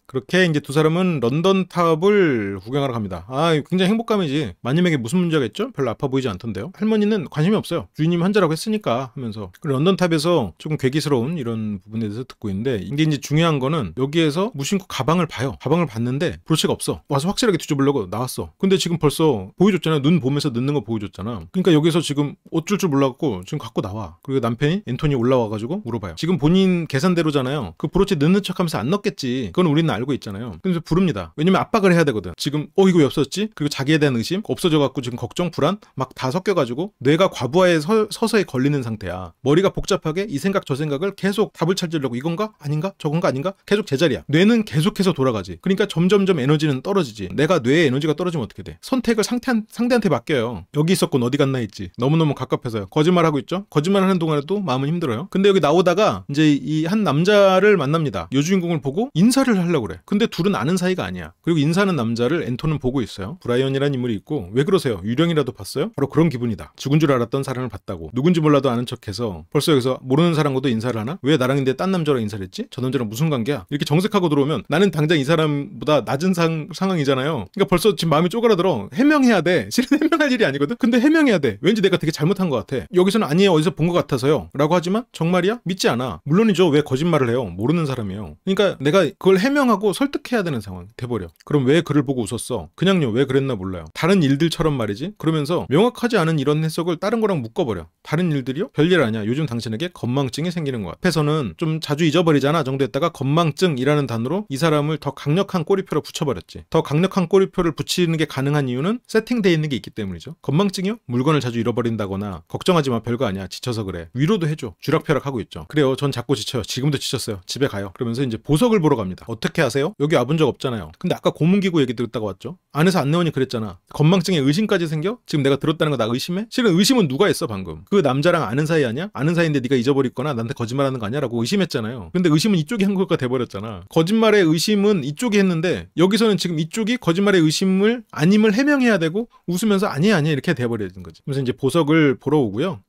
그렇게 이제 두 사람은 런던 탑을 구경하러 갑니다. 아, 굉장히 행복감이지. 마님에게 무슨 문제겠죠? 별로 아파 보이지 않던데요. 할머니는 관심이 없어요. 주인님 환자라고 했으니까 하면서 그 런던 탑에서 조금 괴기스러운 이런 부분에 대해서 듣고 있는데 이게 이제 중요한 거는 여기에서 무심코 가방을 봐요. 가방을 봤는데 볼채가 없어. 와서 확실하게 뒤져보려고 나왔어. 근데 지금 벌써 보여줬잖아. 요눈 보면서 넣는거 보여줬잖아. 그러니까 여기서 지금 어쩔 줄몰라갖고 지금 갖고 나와. 그리고 남편이 앤토니 올라와가지고 물어봐요. 지금 본인 계산대로잖아요. 그 브로치 넣는 척하면서 안 넣겠지. 그건 우리는 알고 있잖아요. 그래서 부릅니다. 왜냐면 압박을 해야 되거든. 지금 어 이거 왜 없어졌지? 그리고 자기에 대한 의심 없어져 갖고 지금 걱정 불안 막 다 섞여 가지고 뇌가 과부하에 서, 서서히 걸리는 상태야. 머리가 복잡하게 이 생각 저 생각을 계속 답을 찾으려고 이건가 아닌가 저건가 아닌가 계속 제자리야. 뇌는 계속해서 돌아가지. 그러니까 점점점 에너지는 떨어지지. 내가 뇌의 에너지가 떨어지면 어떻게 돼? 선택을 상태한, 상대한테 맡겨요. 여기 있었고 어디 갔나 했지. 너무너무 갑갑해서요. 거짓말하고 있죠. 거짓말하는 동안에도 마음은 힘들어요. 근데 여기 나오다가 이제 이 한 남자를 만납니다. 여주인공을 보고 인사를 하려고 그래. 근데 둘은 아는 사이가 아니야. 그리고 인사는 남자를 앤톤은 보고 있어요. 브라이언이라는 인물이 있고 왜 그러세요? 유령이라도 봤어요? 바로 그런 기분이다. 죽은 줄 알았던 사람을 봤다고. 누군지 몰라도 아는 척해서 벌써 여기서 모르는 사람과도 인사를 하나? 왜 나랑인데 딴 남자랑 인사를 했지? 저 남자랑 무슨 관계야? 이렇게 정색하고 들어오면 나는 당장 이 사람보다 낮은 상, 상황이잖아요. 그러니까 벌써 지금 마음이 쪼그라들어. 해명해야 돼. 실은 해명할 일이 아니거든. 근데 해명해야 돼. 왠지 내가 되게 잘못한 것 같아. 여기서는 아니에요. 어디서 본 것 같아서요. 라고 하지만 정말이야? 믿지 않아. 물론이죠. 왜 거짓말을 해요? 모르는 사람이에요. 그러니까 내가 그걸 해명하고 하고 설득해야 되는 상황 돼버려. 그럼 왜 글을 보고 웃었어? 그냥요 왜 그랬나 몰라요. 다른 일들처럼 말이지. 그러면서 명확하지 않은 이런 해석을 다른 거랑 묶어버려. 다른 일들이요? 별일 아니야. 요즘 당신에게 건망증이 생기는 것 앞에서는 좀 자주 잊어버리잖아 정도 했다가 건망증이라는 단어로 이 사람을 더 강력한 꼬리표로 붙여버렸지. 더 강력한 꼬리표를 붙이는 게 가능한 이유는 세팅되어 있는 게 있기 때문이죠. 건망증이요? 물건을 자주 잃어버린다거나 걱정하지 마 별거 아니야 지쳐서 그래 위로도 해줘 주락펴락하고 있죠. 그래요 전 자꾸 지쳐요 지금도 지쳤어요 집에 가요 그러면서 이제 보석을 보러 갑니다. 어떻게 아세요? 여기 와본 적 없잖아요. 근데 아까 고문기구 얘기 들었다고 왔죠? 안에서 안내원이 그랬잖아. 건망증에 의심까지 생겨? 지금 내가 들었다는 거 나 의심해? 실은 의심은 누가 했어 방금? 그 남자랑 아는 사이 아니야? 아는 사이인데 네가 잊어버리거나 나한테 거짓말하는 거 아니야라고 의심했잖아요. 근데 의심은 이쪽이 한 것과 돼버렸잖아. 거짓말의 의심은 이쪽이 했는데 여기서는 지금 이쪽이 거짓말의 의심을 아님을 해명해야 되고 웃으면서 아니 야 아니 야 이렇게 돼버리는 거지. 그래서 이제 보석을 보러 오고요.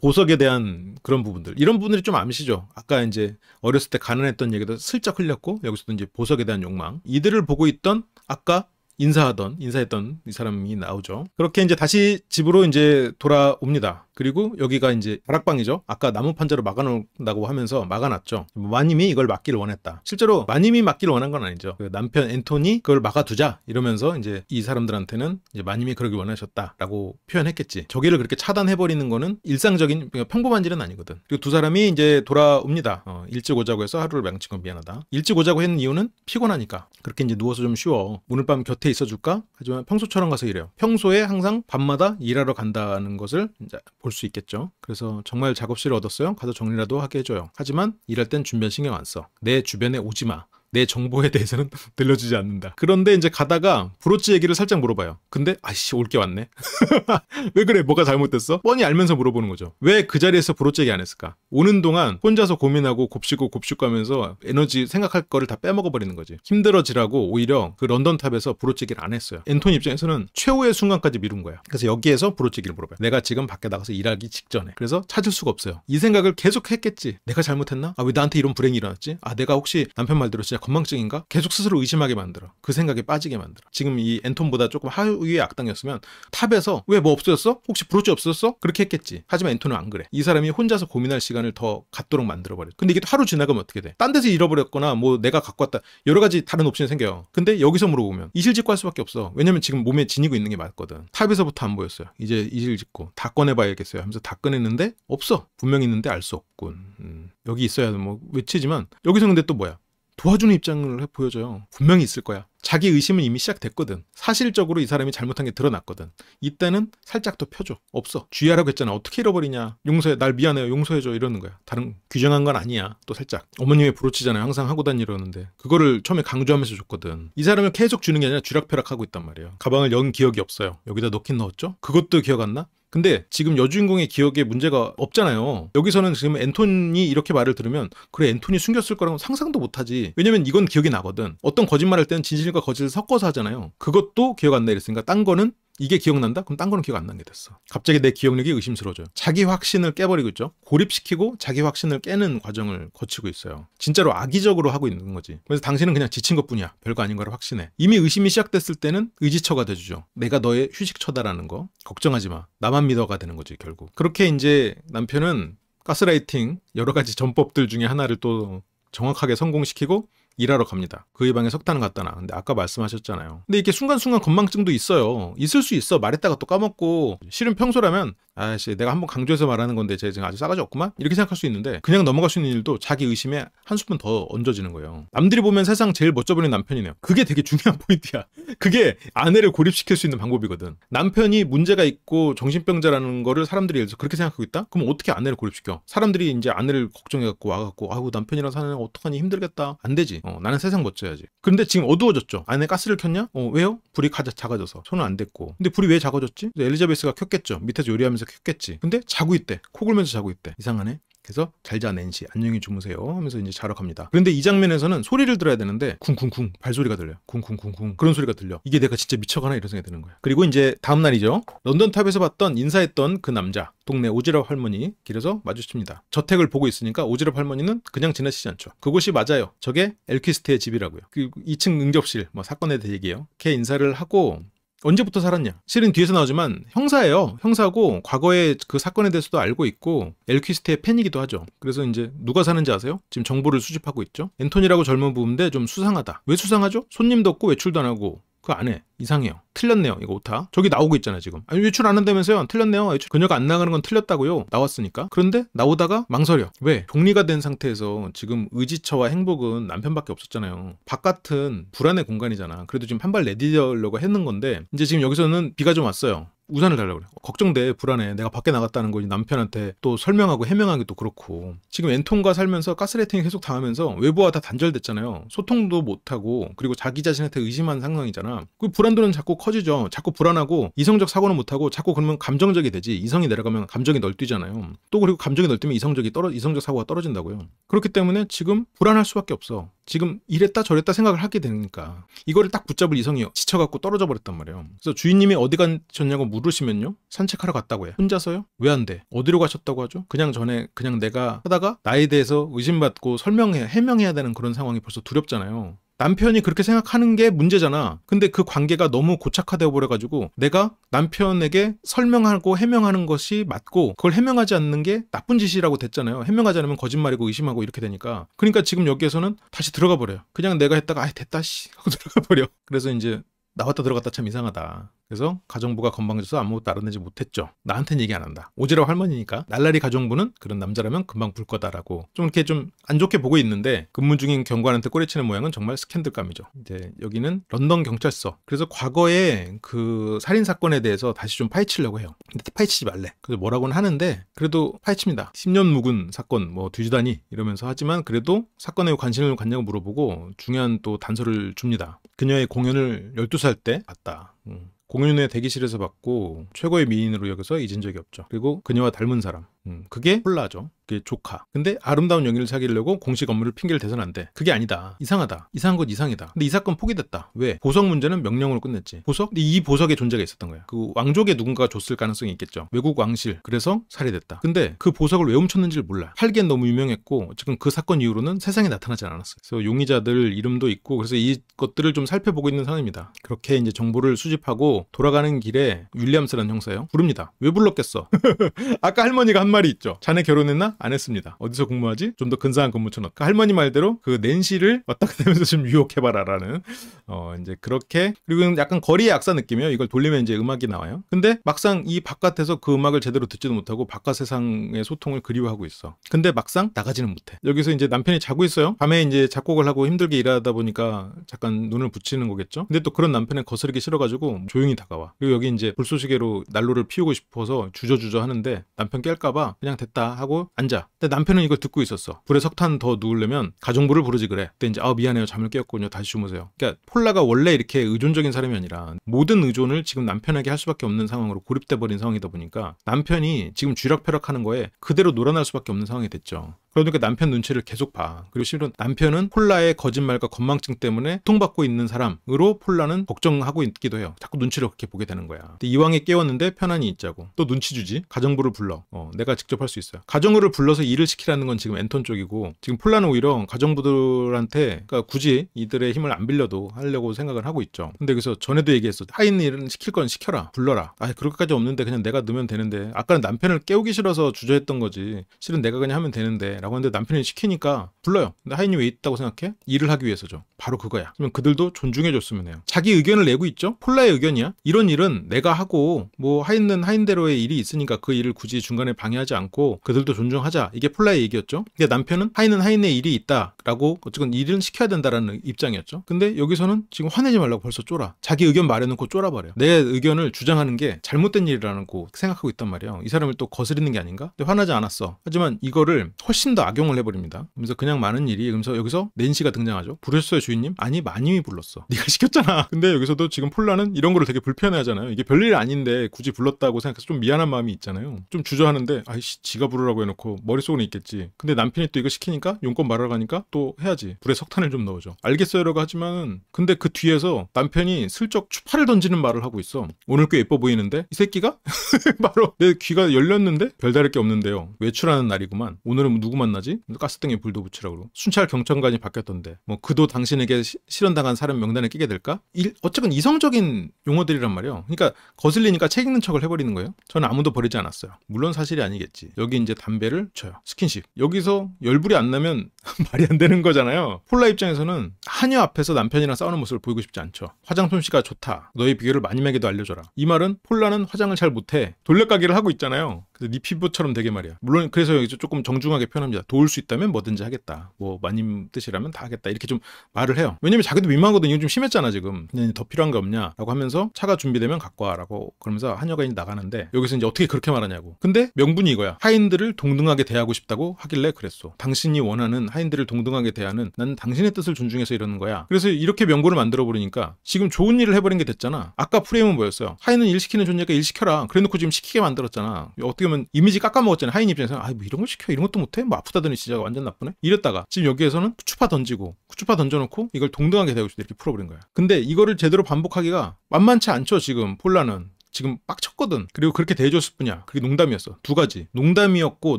보석에 대한 그런 부분들 이런 부분들이 좀 암시죠. 아까 이제 어렸을 때 가난했던 얘기도 슬쩍 흘렸고 여기서도 이제 보석에 대한 욕망 이들을 보고 있던 아까 인사하던 인사했던 이 사람이 나오죠. 그렇게 이제 다시 집으로 이제 돌아옵니다. 그리고 여기가 이제 다락방이죠. 아까 나무 판자로 막아놓는다고 하면서 막아놨죠. 마님이 이걸 막기를 원했다. 실제로 마님이 막기를 원한 건 아니죠. 그 남편 앤토니 그걸 막아두자 이러면서 이제 이 사람들한테는 이제 마님이 그러길 원하셨다라고 표현했겠지. 저기를 그렇게 차단해버리는 거는 일상적인 그러니까 평범한 일은 아니거든. 그리고 두 사람이 이제 돌아옵니다. 어, 일찍 오자고 해서 하루를 망친 건 미안하다. 일찍 오자고 했는 이유는 피곤하니까 그렇게 이제 누워서 좀 쉬워. 오늘 밤 곁에 있어줄까? 하지만 평소처럼 가서 일해요. 평소에 항상 밤마다 일하러 간다는 것을 이제 볼수 있겠죠. 그래서 정말 작업실을 얻었어요. 가서 정리라도 하게 해줘요. 하지만 일할 땐준변 신경 안 써. 내 주변에 오지 마. 내 정보에 대해서는 들려주지 않는다. 그런데 이제 가다가 브로치 얘기를 살짝 물어봐요. 근데 아씨 올 게 왔네. 왜 그래? 뭐가 잘못됐어? 뻔히 알면서 물어보는 거죠. 왜 그 자리에서 브로치 얘기 안 했을까? 오는 동안 혼자서 고민하고 곱씹고 곱씹고 하면서 에너지 생각할 거를 다 빼먹어 버리는 거지. 힘들어지라고 오히려 그 런던 탑에서 브로치 얘기를 안 했어요. 앤톤 입장에서는 최후의 순간까지 미룬 거야. 그래서 여기에서 브로치 얘기를 물어봐요. 내가 지금 밖에 나가서 일하기 직전에. 그래서 찾을 수가 없어요. 이 생각을 계속 했겠지. 내가 잘못했나? 아 왜 나한테 이런 불행이 일어났지? 아 내가 혹시 남편 말대로 진짜 진짜 건망증인가? 계속 스스로 의심하게 만들어. 그 생각에 빠지게 만들어. 지금 이 엔톤보다 조금 하위의 악당이었으면 탑에서 왜 뭐 없어졌어? 혹시 브로치 없어졌어? 그렇게 했겠지. 하지만 엔톤은 안 그래. 이 사람이 혼자서 고민할 시간을 더 갖도록 만들어버려. 근데 이게 하루 지나가면 어떻게 돼? 딴 데서 잃어버렸거나 뭐 내가 갖고 왔다. 여러 가지 다른 옵션이 생겨요. 근데 여기서 물어보면 이실직고 할 수밖에 없어. 왜냐면 지금 몸에 지니고 있는 게 맞거든. 탑에서부터 안 보였어요. 이제 이실직고 다 꺼내봐야겠어요. 하면서 다 꺼냈는데 없어. 분명히 있는데 알 수 없군. 음. 여기 있어야 뭐 외치지만 여기서 근데 또 뭐야? 도와주는 입장을 보여줘요. 분명히 있을 거야. 자기 의심은 이미 시작됐거든. 사실적으로 이 사람이 잘못한 게 드러났거든. 이때는 살짝 더 펴줘. 없어. 주의하라고 했잖아. 어떻게 잃어버리냐. 용서해. 날 미안해요. 용서해줘. 이러는 거야. 다른 규정한 건 아니야. 또 살짝. 어머님의 부르치잖아요. 항상 하고 다니려는데. 그거를 처음에 강조하면서 줬거든. 이 사람을 계속 주는 게 아니라 쥐락펴락하고 있단 말이에요. 가방을 연 기억이 없어요. 여기다 넣긴 넣었죠? 그것도 기억 안 나? 근데 지금 여주인공의 기억에 문제가 없잖아요. 여기서는 지금 앤톤이 이렇게 말을 들으면 그래 앤톤이 숨겼을 거라고 상상도 못하지. 왜냐면 이건 기억이 나거든. 어떤 거짓말할 때는 진실과 거짓을 섞어서 하잖아요. 그것도 기억 안 나 이랬으니까 딴 거는 이게 기억난다? 그럼 딴 거는 기억 안 나게 됐어. 갑자기 내 기억력이 의심스러워져요. 자기 확신을 깨버리고 있죠. 고립시키고 자기 확신을 깨는 과정을 거치고 있어요. 진짜로 악의적으로 하고 있는 거지. 그래서 당신은 그냥 지친 것뿐이야. 별거 아닌 거라 확신해. 이미 의심이 시작됐을 때는 의지처가 돼주죠. 내가 너의 휴식처다라는 거. 걱정하지 마. 나만 믿어가 되는 거지 결국. 그렇게 이제 남편은 가스라이팅 여러 가지 전법들 중에 하나를 또 정확하게 성공시키고 일하러 갑니다. 그의 방에 석탄을 갖다 놔. 근데 아까 말씀하셨잖아요. 근데 이게 순간순간 건망증도 있어요. 있을 수 있어. 말했다가 또 까먹고. 실은 평소라면 아씨 내가 한번 강조해서 말하는 건데 쟤 지금 아직 싸가지 없구만 이렇게 생각할 수 있는데 그냥 넘어갈 수 있는 일도 자기 의심에 한 스푼 더 얹어지는 거예요 남들이 보면 세상 제일 멋져 버린 남편이네요 그게 되게 중요한 포인트야 그게 아내를 고립시킬 수 있는 방법이거든 남편이 문제가 있고 정신병자라는 거를 사람들이 예를 들어서 그렇게 생각하고 있다 그럼 어떻게 아내를 고립시켜 사람들이 이제 아내를 걱정해갖고 와갖고 아이고 남편이랑 사는 애 어떡하니 힘들겠다 안 되지 어, 나는 세상 멋져야지 근데 지금 어두워졌죠 아내 가스를 켰냐 어 왜요 불이 가자, 작아져서 손은 안 댔고 근데 불이 왜 작아졌지 엘리자베스가 켰겠죠 밑에서 요리하면서 깼겠지. 근데 자고 있대. 코굴면서 자고 있대. 이상하네. 그래서 잘자 낸시 안녕히 주무세요 하면서 이제 자러 갑니다. 그런데 이 장면에서는 소리를 들어야 되는데 쿵쿵쿵 발소리가 들려요. 쿵쿵쿵쿵 그런 소리가 들려. 이게 내가 진짜 미쳐가나 이런 생각이 드는 거야. 그리고 이제 다음 날이죠. 런던 탑에서 봤던 인사했던 그 남자 동네 오지랖 할머니 길에서 마주칩니다. 저택을 보고 있으니까 오지랖 할머니는 그냥 지나치지 않죠. 그곳이 맞아요. 저게 엘퀴스트의 집이라고요. 그 2층 응접실 뭐 사건에 대해 얘기해요. 걔 인사를 하고 언제부터 살았냐? 실은 뒤에서 나오지만 형사예요. 형사고 과거에 그 사건에 대해서도 알고 있고 엘퀴스트의 팬이기도 하죠. 그래서 이제 누가 사는지 아세요? 지금 정보를 수집하고 있죠. 앤토니라고 젊은 부부인데 좀 수상하다. 왜 수상하죠? 손님도 없고 외출도 안 하고 그 안에 이상해요. 틀렸네요. 이거 오타. 저기 나오고 있잖아 지금. 아니, 외출 안 한다면서요. 틀렸네요. 외출. 그녀가 안 나가는 건 틀렸다고요. 나왔으니까. 그런데 나오다가 망설여. 왜? 격리가 된 상태에서 지금 의지처와 행복은 남편밖에 없었잖아요. 바깥은 불안의 공간이잖아. 그래도 지금 한 발 내디려려고 했는 건데 이제 지금 여기서는 비가 좀 왔어요. 우산을 달라고 그래. 걱정돼, 불안해. 내가 밖에 나갔다는 거 남편한테 또 설명하고 해명하기도 그렇고. 지금 엔통과 살면서 가스레이팅 계속 당하면서 외부와 다 단절됐잖아요. 소통도 못하고, 그리고 자기 자신한테 의심한 상황이잖아. 그 불안도는 자꾸 커지죠. 자꾸 불안하고, 이성적 사고는 못하고, 자꾸 그러면 감정적이 되지. 이성이 내려가면 감정이 널뛰잖아요. 또 그리고 감정이 널뛰면 이성적이 떨어, 이성적 사고가 떨어진다고요. 그렇기 때문에 지금 불안할 수밖에 없어. 지금 이랬다 저랬다 생각을 하게 되니까. 이거를 딱 붙잡을 이성이 지쳐갖고 떨어져 버렸단 말이에요. 그래서 주인님이 어디 가셨냐고 물으시면요? 산책하러 갔다고 해요. 혼자서요? 왜 안 돼? 어디로 가셨다고 하죠? 그냥 전에 그냥 내가 하다가 나에 대해서 의심받고 설명해 해명해야 되는 그런 상황이 벌써 두렵잖아요. 남편이 그렇게 생각하는 게 문제잖아. 근데 그 관계가 너무 고착화되어 버려가지고 내가 남편에게 설명하고 해명하는 것이 맞고 그걸 해명하지 않는 게 나쁜 짓이라고 됐잖아요. 해명하지 않으면 거짓말이고 의심하고 이렇게 되니까. 그러니까 지금 여기에서는 다시 들어가 버려요. 그냥 내가 했다가 아 됐다 씨 하고 들어가 버려. 그래서 이제 나왔다 들어갔다 참 이상하다. 그래서 가정부가 건방져서 아무것도 알아내지 못했죠. 나한테는 얘기 안 한다. 오지랖 할머니니까 날라리 가정부는 그런 남자라면 금방 불 거다라고 좀 이렇게 좀 안 좋게 보고 있는데 근무 중인 경관한테 꼬리치는 모양은 정말 스캔들감이죠. 이제 여기는 런던 경찰서. 그래서 과거에 그 살인 사건에 대해서 다시 좀 파헤치려고 해요. 근데 파헤치지 말래. 그래서 뭐라고는 하는데 그래도 파헤칩니다. 10년 묵은 사건 뭐 뒤지다니 이러면서 하지만 그래도 사건에 관심을 갖냐고 물어보고 중요한 또 단서를 줍니다. 그녀의 공연을 12살 때 봤다. 음. 공윤의 대기실에서 봤고 최고의 미인으로 여겨서 잊은 적이 없죠. 그리고 그녀와 닮은 사람 음, 그게 콜라죠. 그게 조카. 근데 아름다운 연기를 사귀려고 공식 업무를 핑계를 대선 안 돼. 그게 아니다. 이상하다. 이상한 건 이상이다. 근데 이 사건 포기됐다. 왜? 보석 문제는 명령으로 끝냈지. 보석? 근데 이 보석의 존재가 있었던 거야. 그 왕족의 누군가가 줬을 가능성이 있겠죠. 외국 왕실. 그래서 살해됐다. 근데 그 보석을 왜 훔쳤는지를 몰라. 할기 너무 유명했고 지금 그 사건 이후로는 세상에 나타나지 않았어요. 그래서 용의자들 이름도 있고 그래서 이것들을 좀 살펴보고 있는 사람입니다. 그렇게 이제 정보를 수집하고 돌아가는 길에 윌리엄스라는 형사요. 부릅니다. 왜 불렀겠어? 아까 할머니가 한말 말이 있죠. 자네 결혼했나? 안 했습니다. 어디서 근무하지? 좀 더 근사한 근무처럼. 을까 그러니까 할머니 말대로 그 낸시를 왔다 갔다 하면서 좀 유혹해봐라라는 어 이제 그렇게 그리고 약간 거리의 악사 느낌이에요. 이걸 돌리면 이제 음악이 나와요. 근데 막상 이 바깥에서 그 음악을 제대로 듣지도 못하고 바깥 세상의 소통을 그리워하고 있어. 근데 막상 나가지는 못해. 여기서 이제 남편이 자고 있어요. 밤에 이제 작곡을 하고 힘들게 일하다 보니까 잠깐 눈을 붙이는 거겠죠. 근데 또 그런 남편을 거스르기 싫어가지고 조용히 다가와. 그리고 여기 이제 불쏘시개로 난로를 피우고 싶어서 주저주저 하는데 남편 깰까봐 그냥 됐다 하고 앉아. 근데 남편은 이걸 듣고 있었어. 불에 석탄 더 누우려면 가정부를 부르지 그래. 그때 이제 아 미안해요 잠을 깼군요 다시 주무세요. 그러니까 폴라가 원래 이렇게 의존적인 사람이 아니라 모든 의존을 지금 남편에게 할 수밖에 없는 상황으로 고립돼 버린 상황이다 보니까 남편이 지금 쥐락펴락하는 거에 그대로 놀아날 수밖에 없는 상황이 됐죠. 그러니까 남편 눈치를 계속 봐. 그리고 실은 남편은 폴라의 거짓말과 건망증 때문에 고통받고 있는 사람으로 폴라는 걱정하고 있기도 해요. 자꾸 눈치를 그렇게 보게 되는 거야. 이왕에 깨웠는데 편안히 있자고. 또 눈치 주지. 가정부를 불러. 어, 내가 직접 할 수 있어요. 가정부를 불러서 일을 시키라는 건 지금 엔톤 쪽이고 지금 폴라는 오히려 가정부들한테 그러니까 굳이 이들의 힘을 안 빌려도 하려고 생각을 하고 있죠. 근데 그래서 전에도 얘기했어. 하인 일은 시킬 건 시켜라. 불러라. 아, 그렇게까지 없는데 그냥 내가 넣으면 되는데. 아까는 남편을 깨우기 싫어서 주저했던 거지. 실은 내가 그냥 하면 되는데. 라고 하는데 남편이 시키니까 불러요. 근데 하인이 왜 있다고 생각해? 일을 하기 위해서죠. 바로 그거야. 그러면 그들도 존중해줬으면 해요. 자기 의견을 내고 있죠? 폴라의 의견이야? 이런 일은 내가 하고 뭐 하인은 하인대로의 일이 있으니까 그 일을 굳이 중간에 방해하지 않고 그들도 존중하자. 이게 폴라의 얘기였죠. 근데 남편은 하인은 하인의 일이 있다라고 어쨌건 일은 시켜야 된다라는 입장이었죠. 근데 여기서는 지금 화내지 말라고 벌써 쫄아. 자기 의견 말해놓고 쫄아버려요. 내 의견을 주장하는 게 잘못된 일이라고 생각하고 있단 말이에요. 이 사람을 또 거스리는 게 아닌가? 근데 화나지 않았어. 하지만 이거를 훨씬 더 악용을 해버립니다. 그러면서 그냥 많은 일이 그래서 여기서 낸시가 등장하죠. 부르셨어요 주인님? 아니 마님이 불렀어. 네가 시켰잖아. 근데 여기서도 지금 폴라는 이런 거를 되게 불편해하잖아요. 이게 별일 아닌데 굳이 불렀다고 생각해서 좀 미안한 마음이 있잖아요. 좀 주저하는데 아이씨 지가 부르라고 해놓고 머릿속은 있겠지. 근데 남편이 또 이거 시키니까 용건 말하러 가니까 또 해야지. 불에 석탄을 좀 넣어줘. 알겠어요라고 하지만 근데 그 뒤에서 남편이 슬쩍 추파를 던지는 말을 하고 있어. 오늘 꽤 예뻐 보이는데 이 새끼가 바로 내 귀가 열렸는데 별다를 게 없는데요. 외출하는 날이구만. 오늘은 뭐 누구 누구 만나지? 가스등에 불도 붙이라고 순찰 경찰관이 바뀌었던데 뭐 그도 당신에게 시, 실현당한 사람 명단에 끼게 될까? 일, 어쨌든 이성적인 용어들이란 말이에요. 그러니까 거슬리니까 책 읽는 척을 해버리는 거예요. 저는 아무도 버리지 않았어요. 물론 사실이 아니겠지. 여기 이제 담배를 쳐요. 스킨십. 여기서 열불이 안 나면 말이 안 되는 거잖아요. 폴라 입장에서는 하녀 앞에서 남편이랑 싸우는 모습을 보이고 싶지 않죠. 화장 솜씨가 좋다. 너의 비결을 많이 맥에도 알려줘라. 이 말은 폴라는 화장을 잘 못해. 돌려가기를 하고 있잖아요. 그래서 네 피부처럼 되게 말이야. 물론 그래서 여기서 조금 정중하게 표현합니다. 도울 수 있다면 뭐든지 하겠다. 뭐 마님 뜻이라면 다 하겠다. 이렇게 좀 말을 해요. 왜냐면 자기도 민망하거든요. 이거 좀 심했잖아 지금. 네, 더 필요한 게 없냐라고 하면서 차가 준비되면 갖고 와라고 그러면서 한여가 이제 나가는데 여기서 이제 어떻게 그렇게 말하냐고. 근데 명분이 이거야. 하인들을 동등하게 대하고 싶다고 하길래 그랬어 당신이 원하는 하인들을 동등하게 대하는 난 당신의 뜻을 존중해서 이러는 거야. 그래서 이렇게 명분을 만들어 버리니까 지금 좋은 일을 해버린 게 됐잖아. 아까 프레임은 뭐였어요? 하인은 일 시키는 존재니일 시켜라. 그래놓고 지금 시키게 만들었잖아. 어떻게 어떻 보면 이미지 깎아먹었잖아요. 하인 입장에서는 아, 뭐 이런 걸 시켜. 이런 것도 못해? 뭐 아프다더니 진짜 완전 나쁘네? 이랬다가 지금 여기에서는 추파 던지고 추파 던져놓고 이걸 동등하게 대고시대 이렇게 풀어버린 거야. 근데 이거를 제대로 반복하기가 만만치 않죠, 지금 폴라는. 지금 빡쳤거든. 그리고 그렇게 대해줬을 뿐이야. 그게 농담이었어. 두 가지. 농담이었고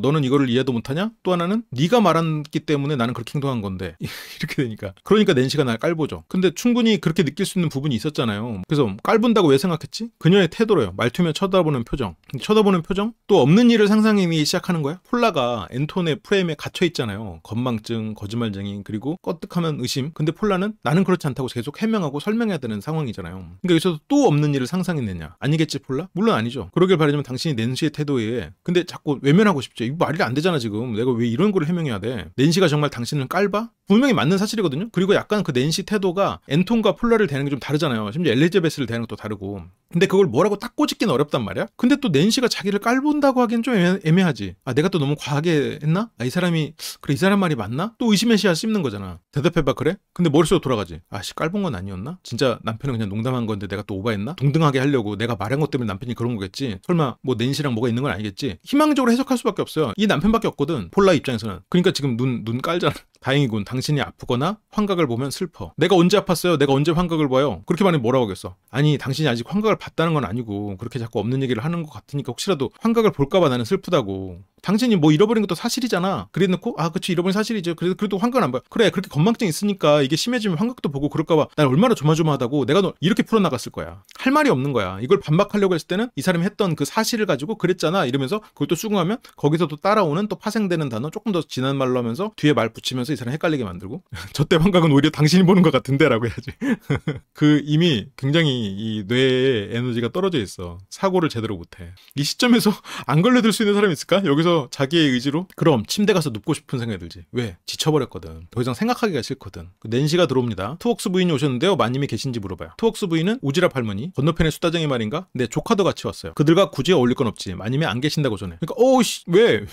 너는 이거를 이해도 못하냐? 또 하나는 네가 말했기 때문에 나는 그렇게 행동한 건데 이렇게 되니까. 그러니까 낸시가 날 깔보죠. 근데 충분히 그렇게 느낄 수 있는 부분이 있었잖아요. 그래서 깔본다고 왜 생각했지? 그녀의 태도로요. 말투며 쳐다보는 표정. 쳐다보는 표정? 또 없는 일을 상상이기 시작하는 거야. 폴라가 엔톤의 프레임에 갇혀 있잖아요. 건망증, 거짓말쟁이, 그리고 껐득하면 의심. 근데 폴라는 나는 그렇지 않다고 계속 해명하고 설명해야 되는 상황이잖아요. 그러니까 여기서또 없는 일을 상상했느냐? 아니겠 아니겠지 폴라? 물론 아니죠. 그러길 바라지만 당신이 낸시의 태도에 근데 자꾸 외면하고 싶지 이거 말이 안 되잖아 지금. 내가 왜 이런 걸 해명해야 돼? 낸시가 정말 당신을 깔봐? 분명히 맞는 사실이거든요. 그리고 약간 그 낸시 태도가 엔톤과 폴라를 대는게 좀 다르잖아요. 심지어 엘리자베스를 대는 것도 다르고. 근데 그걸 뭐라고 딱 꼬집기는 어렵단 말이야. 근데 또 낸시가 자기를 깔본다고 하기엔 좀 애매, 하지 아, 내가 또 너무 과하게 했나? 아, 이 사람이 그래 이 사람 말이 맞나? 또 의심의 씨앗 씹는 거잖아. 대답해봐 그래? 근데 머릿속으로 돌아가지. 아씨 깔본 건 아니었나? 진짜 남편은 그냥 농담한 건데 내가 또 오바했나? 동등하게 하려고 내가 말한 것 때문에 남편이 그런 거겠지. 설마 뭐 낸시랑 뭐가 있는 건 아니겠지. 희망적으로 해석할 수밖에 없어요. 이 남편밖에 없거든. 폴라 입장에서는. 그러니까 지금 눈 눈 깔잖아. 다행이군. 당신이 아프거나 환각을 보면 슬퍼. 내가 언제 아팠어요? 내가 언제 환각을 봐요? 그렇게 말하면 뭐라고 하겠어? 아니, 당신이 아직 환각을 봤다는 건 아니고 그렇게 자꾸 없는 얘기를 하는 것 같으니까 혹시라도 환각을 볼까 봐 나는 슬프다고. 당신이 뭐 잃어버린 것도 사실이잖아. 그래 놓고 아, 그치 잃어버린 사실이죠. 그래도 그래도 환각 안 봐. 그래. 그렇게 건망증 있으니까 이게 심해지면 환각도 보고 그럴까 봐 난 얼마나 조마조마하다고 내가 너 이렇게 풀어 나갔을 거야. 할 말이 없는 거야. 이걸 반박하려고 했을 때는 이 사람이 했던 그 사실을 가지고 그랬잖아 이러면서 그걸 또 수긍하면 거기서 도 따라오는 또 파생되는 단어 조금 더 진한 말로 하면서 뒤에 말 붙이면서 하면서 이 사람 헷갈리게 만들고 저때 환각은 오히려 당신이 보는 것 같은데라고 해야지. 그 이미 굉장히 이 뇌의 에너지가 떨어져 있어. 사고를 제대로 못해. 이 시점에서 안 걸려들 수 있는 사람이 있을까? 여기서 자기의 의지로 그럼 침대 가서 눕고 싶은 생각이 들지. 왜? 지쳐버렸거든. 더 이상 생각하기가 싫거든. 그 낸시가 들어옵니다. 투웍스 부인이 오셨는데요. 마님이 계신지 물어봐요. 투웍스 부인은 오지랖 할머니 건너편의 수다쟁이 말인가? 네 조카도 같이 왔어요. 그들과 굳이 어울릴 건 없지. 마님이 안 계신다고 전해. 그러니까 어우씨 왜?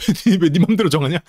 왜네 맘대로 정하냐?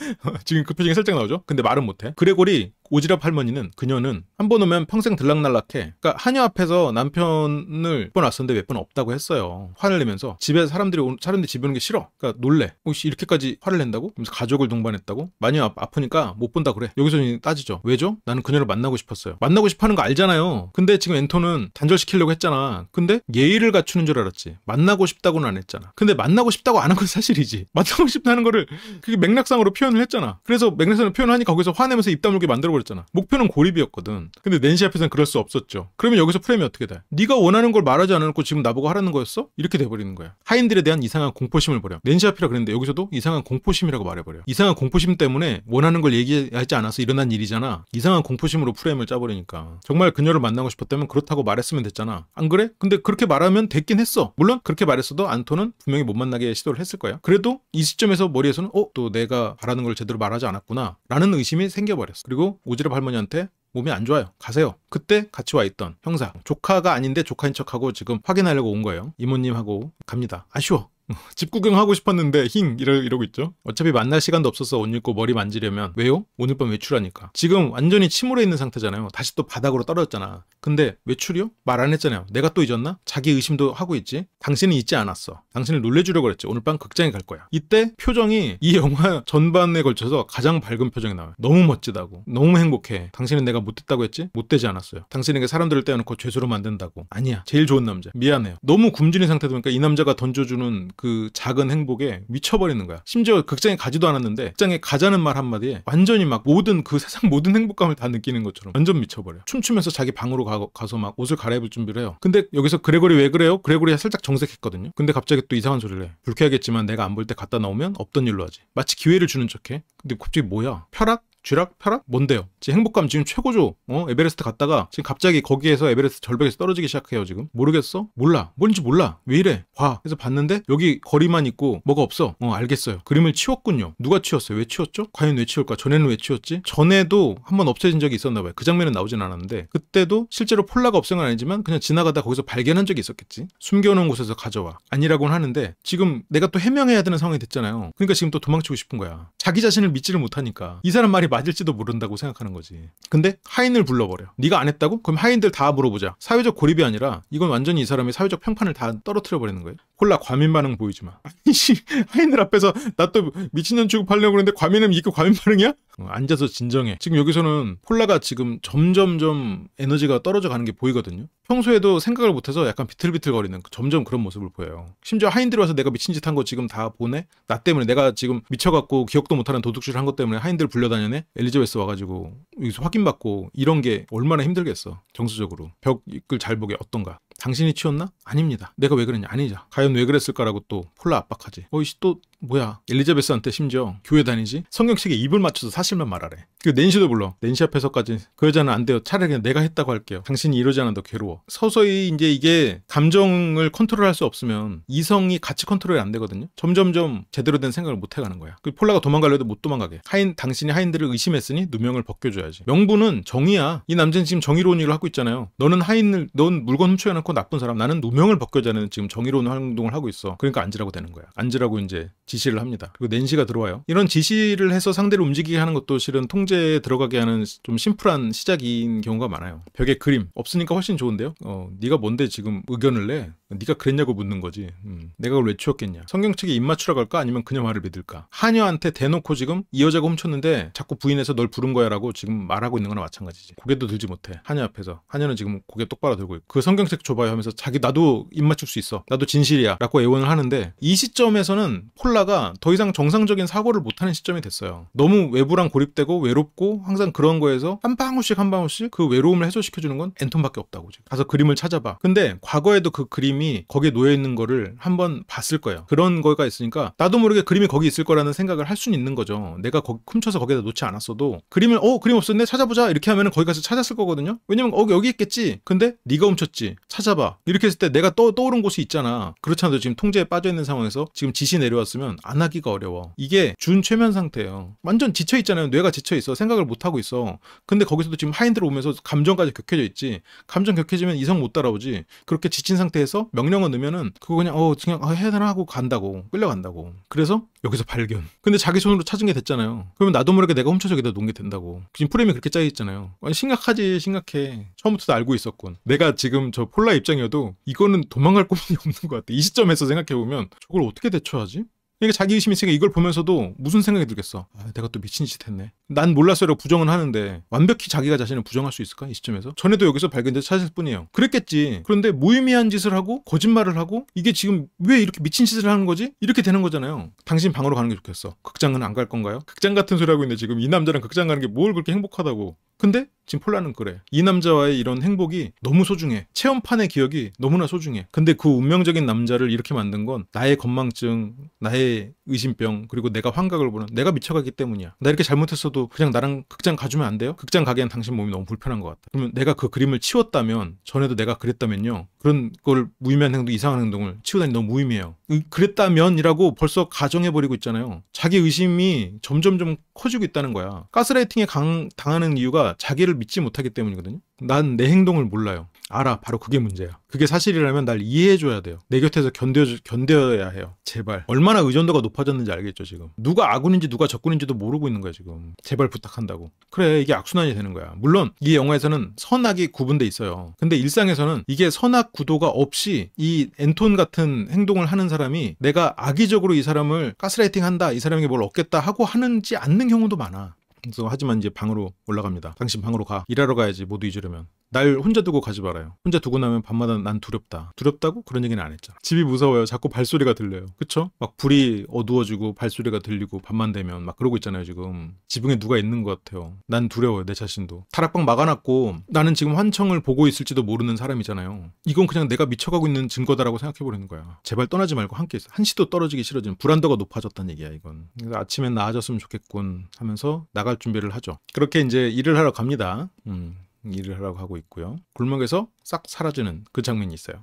지금 그 표정이 살짝 나오죠? 근데 말은 못 못해? 그레고리 오지랖 할머니는 그녀는 한 번 오면 평생 들락날락해. 그러니까 한여 앞에서 남편을 몇 번 왔었는데 몇 번 없다고 했어요. 화를 내면서 집에 사람들이 오, 사람들이 집에 오는 게 싫어. 그러니까 놀래. 혹시 이렇게까지 화를 낸다고? 그러서 가족을 동반했다고? 많이 아, 프니까못 본다 그래. 여기서 따지죠. 왜죠? 나는 그녀를 만나고 싶었어요. 만나고 싶어하는 거 알잖아요. 근데 지금 엔터는 단절시키려고 했잖아. 근데 예의를 갖추는 줄 알았지. 만나고 싶다고는 안 했잖아. 근데 만나고 싶다고 안 한 건 사실이지. 만나고 싶다는 거를 그게 맥락상으로 표현을 했잖아. 그래서 맥락상으로 표현하니까 거기서 화 화내면서 입 다물게 만들어버렸잖아. 목표는 고립이었거든. 근데 낸시 앞에서는 그럴 수 없었죠. 그러면 여기서 프레임이 어떻게 돼? 네가 원하는 걸 말하지 않았고 지금 나보고 하라는 거였어? 이렇게 돼버리는 거야. 하인들에 대한 이상한 공포심을 버려. 낸시 앞이라 그랬는데 여기서도 이상한 공포심이라고 말해버려. 이상한 공포심 때문에 원하는 걸 얘기하지 않아서 일어난 일이잖아. 이상한 공포심으로 프레임을 짜버리니까. 정말 그녀를 만나고 싶었다면 그렇다고 말했으면 됐잖아. 안 그래? 근데 그렇게 말하면 됐긴 했어. 물론 그렇게 말했어도 안토는 분명히 못 만나게 시도를 했을 거야. 그래도 이 시점에서 머리에서는 어? 또 내가 바라는 걸 제대로 말하지 않았구나. 라는 의심이 생겨버렸어. 그리고 오지랖 할머니한테 몸이 안 좋아요. 가세요. 그때 같이 와 있던 형사. 조카가 아닌데 조카인 척하고 지금 확인하려고 온 거예요. 이모님하고 갑니다. 아쉬워. 집 구경하고 싶었는데 힝 이러, 이러고 있죠 어차피 만날 시간도 없어서 옷 입고 머리 만지려면 왜요? 오늘 밤 외출하니까 지금 완전히 침울해 있는 상태잖아요 다시 또 바닥으로 떨어졌잖아 근데 외출이요? 말 안 했잖아요 내가 또 잊었나? 자기 의심도 하고 있지 당신은 잊지 않았어 당신을 놀래주려고 그랬지 오늘 밤 극장에 갈 거야 이때 표정이 이 영화 전반에 걸쳐서 가장 밝은 표정이 나와요 너무 멋지다고 너무 행복해 당신은 내가 못됐다고 했지? 못되지 않았어요 당신에게 사람들을 떼어놓고 죄수로 만든다고 아니야 제일 좋은 남자 미안해요 너무 굶주린 상태다 보니까 이 남자가 던져주는 그 작은 행복에 미쳐버리는 거야. 심지어 극장에 가지도 않았는데 극장에 가자는 말 한마디에 완전히 막 모든 그 세상 모든 행복감을 다 느끼는 것처럼 완전 미쳐버려. 춤추면서 자기 방으로 가, 서막 옷을 갈아입을 준비를 해요. 근데 여기서 그레고리 왜 그래요? 그레고리가 살짝 정색했거든요. 근데 갑자기 또 이상한 소리를 해. 불쾌하겠지만 내가 안 볼 때갖다 나오면 없던 일로 하지. 마치 기회를 주는 척해. 근데 갑자기 뭐야? 펴락? 쥐락펴락 뭔데요? 지금 행복감 지금 최고죠. 어? 에베레스트 갔다가 지금 갑자기 거기에서 에베레스트 절벽에서 떨어지기 시작해요 지금. 모르겠어? 몰라. 뭔지 몰라. 왜 이래? 봐. 그래서 봤는데 여기 거리만 있고 뭐가 없어. 어 알겠어요. 그림을 치웠군요. 누가 치웠어요? 왜 치웠죠? 과연 왜 치울까? 전에는 왜 치웠지? 전에도 한번 없애진 적이 있었나 봐요. 그 장면은 나오진 않았는데 그때도 실제로 폴라가 없앤 건 아니지만 그냥 지나가다 거기서 발견한 적이 있었겠지. 숨겨놓은 곳에서 가져와. 아니라고는 하는데 지금 내가 또 해명해야 되는 상황이 됐잖아요. 그러니까 지금 또 도망치고 싶은 거야. 자기 자신을 믿지를 못하니까 이 사람 말이 맞을지도 모른다고 생각하는 거지. 근데 하인을 불러버려. 네가 안 했다고? 그럼 하인들 다 물어보자. 사회적 고립이 아니라 이건 완전히 이 사람의 사회적 평판을 다 떨어뜨려 버리는 거예요. 콜라 과민 반응 보이지 마. 아니씨 하인들 앞에서 나 또 미친년 취급하려고 그러는데 과민은 이게 과민 반응이야? 어, 앉아서 진정해. 지금 여기서는 콜라가 지금 점점점 에너지가 떨어져 가는 게 보이거든요. 평소에도 생각을 못해서 약간 비틀비틀거리는 그 점점 그런 모습을 보여요. 심지어 하인들이 와서 내가 미친 짓 한 거 지금 다 보네? 나 때문에 내가 지금 미쳐갖고 기억도 못하는 도둑질 을한 것 때문에 하인들 불려다녀네? 엘리자베스 와가지고 여기서 확인받고 이런 게 얼마나 힘들겠어. 정서적으로 벽을 잘 보게 어떤가. 당신이 치웠나? 아닙니다. 내가 왜 그러냐? 아니죠. 가요 과연 왜 그랬을까라고 또 폴라 압박하지. 어이씨 또 뭐야 엘리자베스한테 심지어 교회 다니지 성경책에 입을 맞춰서 사실만 말하래 그 낸시도 불러 낸시 앞에서까지 그 여자는 안 돼요 차라리 그냥 내가 했다고 할게요 당신이 이러지 않아도 괴로워 서서히 이제 이게 감정을 컨트롤할 수 없으면 이성이 같이 컨트롤이 안 되거든요 점점점 제대로 된 생각을 못 해가는 거야 그 폴라가 도망가려도 못 도망가게 하인 당신이 하인들을 의심했으니 누명을 벗겨줘야지 명분은 정의야 이 남자는 지금 정의로운 일을 하고 있잖아요 너는 하인을 넌 물건 훔쳐놓고 야 나쁜 사람 나는 누명을 벗겨자는 지금 정의로운 행동을 하고 있어 그러니까 앉으라고 되는 거야 앉으라고 이제 지시를 합니다. 그리고 낸시가 들어와요. 이런 지시를 해서 상대를 움직이게 하는 것도 실은 통제에 들어가게 하는 좀 심플한 시작인 경우가 많아요. 벽에 그림 없으니까 훨씬 좋은데요. 어, 네가 뭔데 지금 의견을 내? 네가 그랬냐고 묻는 거지. 음. 내가 그걸 왜 추웠겠냐. 성경 책에 입맞추러 갈까 아니면 그녀 말을 믿을까. 하녀한테 대놓고 지금 이 여자가 훔쳤는데 자꾸 부인해서 널 부른 거야라고 지금 말하고 있는 거나 마찬가지지. 고개도 들지 못해. 하녀 앞에서. 하녀는 지금 고개 똑바로 들고 있고 그 성경 책 줘봐요 하면서 자기 나도 입맞출 수 있어. 나도 진실이야라고 애원을 하는데 이 시점에서는 폴라가 더 이상 정상적인 사고를 못하는 시점이 됐어요. 너무 외부랑 고립되고 외롭고 항상 그런 거에서 한 방울씩 한 방울씩 그 외로움을 해소시켜주는 건엔톤밖에 없다고 지금. 가서 그림을 찾아봐. 근데 과거에도 그 그림 부모이 거기에 놓여 있는 거를 한번 봤을 거예요. 그런 거가 있으니까 나도 모르게 그림이 거기 있을 거라는 생각을 할 수는 있는 거죠. 내가 거기 훔쳐서 거기다 놓지 않았어도 그림을 어 그림 없었네 찾아보자 이렇게 하면은 거기 가서 찾았을 거거든요. 왜냐면 어 여기 있겠지. 근데 네가 훔쳤지. 찾아봐. 이렇게 했을 때 내가 떠 떠오른 곳이 있잖아. 그렇잖아도 지금 통제에 빠져 있는 상황에서 지금 지시 내려왔으면 안 하기가 어려워. 이게 준 최면 상태예요. 완전 지쳐 있잖아요. 뇌가 지쳐 있어. 생각을 못 하고 있어. 근데 거기서도 지금 하인드로 오면서 감정까지 격해져 있지. 감정 격해지면 이성 못 따라오지. 그렇게 지친 상태에서 명령어 넣으면은 그거 그냥 어 그냥 아, 해야 되나 하고 간다고 끌려간다고. 그래서 여기서 발견. 근데 자기 손으로 찾은 게 됐잖아요. 그러면 나도 모르게 내가 훔쳐서 여기다 놓은 게 된다고. 지금 프레임이 그렇게 짜여 있잖아요. 아니, 심각하지 심각해. 처음부터 알고 있었군. 내가 지금 저 폴라 입장이어도 이거는 도망갈 곳이 없는 것 같아. 이 시점에서 생각해 보면 저걸 어떻게 대처하지? 이게 그러니까 자기 의심이 있으니까 이걸 보면서도 무슨 생각이 들겠어. 아, 내가 또 미친 짓 했네. 난 몰랐어요라고 부정은 하는데 완벽히 자기가 자신을 부정할 수 있을까? 이 시점에서? 전에도 여기서 발견된 찾을 뿐이에요. 그랬겠지. 그런데 무의미한 짓을 하고 거짓말을 하고 이게 지금 왜 이렇게 미친 짓을 하는 거지? 이렇게 되는 거잖아요. 당신 방으로 가는 게 좋겠어. 극장은 안 갈 건가요? 극장 같은 소리 하고 있는데 지금 이 남자랑 극장 가는 게 뭘 그렇게 행복하다고. 근데 지금 폴라는 그래. 이 남자와의 이런 행복이 너무 소중해. 체험판의 기억이 너무나 소중해. 근데 그 운명적인 남자를 이렇게 만든 건 나의 건망증, 나의 의심병, 그리고 내가 환각을 보는 내가 미쳐가기 때문이야. 나 이렇게 잘못했어도 그냥 나랑 극장 가주면 안 돼요? 극장 가기엔 당신 몸이 너무 불편한 것같아 그러면 내가 그 그림을 치웠다면 전에도 내가 그랬다면요. 그런 걸 무의미한 행동, 이상한 행동을 치우다니 너무 무의미해요. 그랬다면이라고 벌써 가정해버리고 있잖아요. 자기 의심이 점점점 커지고 있다는 거야. 가스라이팅에 강, 당하는 이유가 자기를 믿지 못하기 때문이거든요. 난 내 행동을 몰라요. 알아. 바로 그게 문제야. 그게 사실이라면 날 이해해줘야 돼요. 내 곁에서 견뎌, 견뎌야 해요. 제발. 얼마나 의존도가 높아졌는지 알겠죠, 지금. 누가 아군인지 누가 적군인지도 모르고 있는 거야, 지금. 제발 부탁한다고. 그래, 이게 악순환이 되는 거야. 물론, 이 영화에서는 선악이 구분돼 있어요. 근데 일상에서는 이게 선악 구도가 없이 이 엔톤 같은 행동을 하는 사람이 내가 악의적으로 이 사람을 가스라이팅 한다, 이 사람에게 뭘 얻겠다 하고 하는지 않는 경우도 많아. 그래서 음, 하지만 이제 방으로 올라갑니다. 당신 방으로 가. 일하러 가야지 모두 잊으려면. 날 혼자 두고 가지 말아요. 혼자 두고 나면 밤마다 난 두렵다. 두렵다고 그런 얘기는 안 했잖아. 집이 무서워요. 자꾸 발소리가 들려요. 그쵸? 막 불이 어두워지고 발소리가 들리고 밤만 되면 막 그러고 있잖아요, 지금. 지붕에 누가 있는 것 같아요. 난 두려워요, 내 자신도. 타락방 막아놨고 나는 지금 환청을 보고 있을지도 모르는 사람이잖아요. 이건 그냥 내가 미쳐가고 있는 증거다라고 생각해버리는 거야. 제발 떠나지 말고 함께 있어. 한시도 떨어지기 싫어지는 불안도가 높아졌단 얘기야, 이건. 그래서 아침엔 나아졌으면 좋겠군 하면서 나갈 준비를 하죠. 그렇게 이제 일을 하러 갑니다. 음. 일을 하라고 하고 있고요. 골목에서 싹 사라지는 그 장면이 있어요.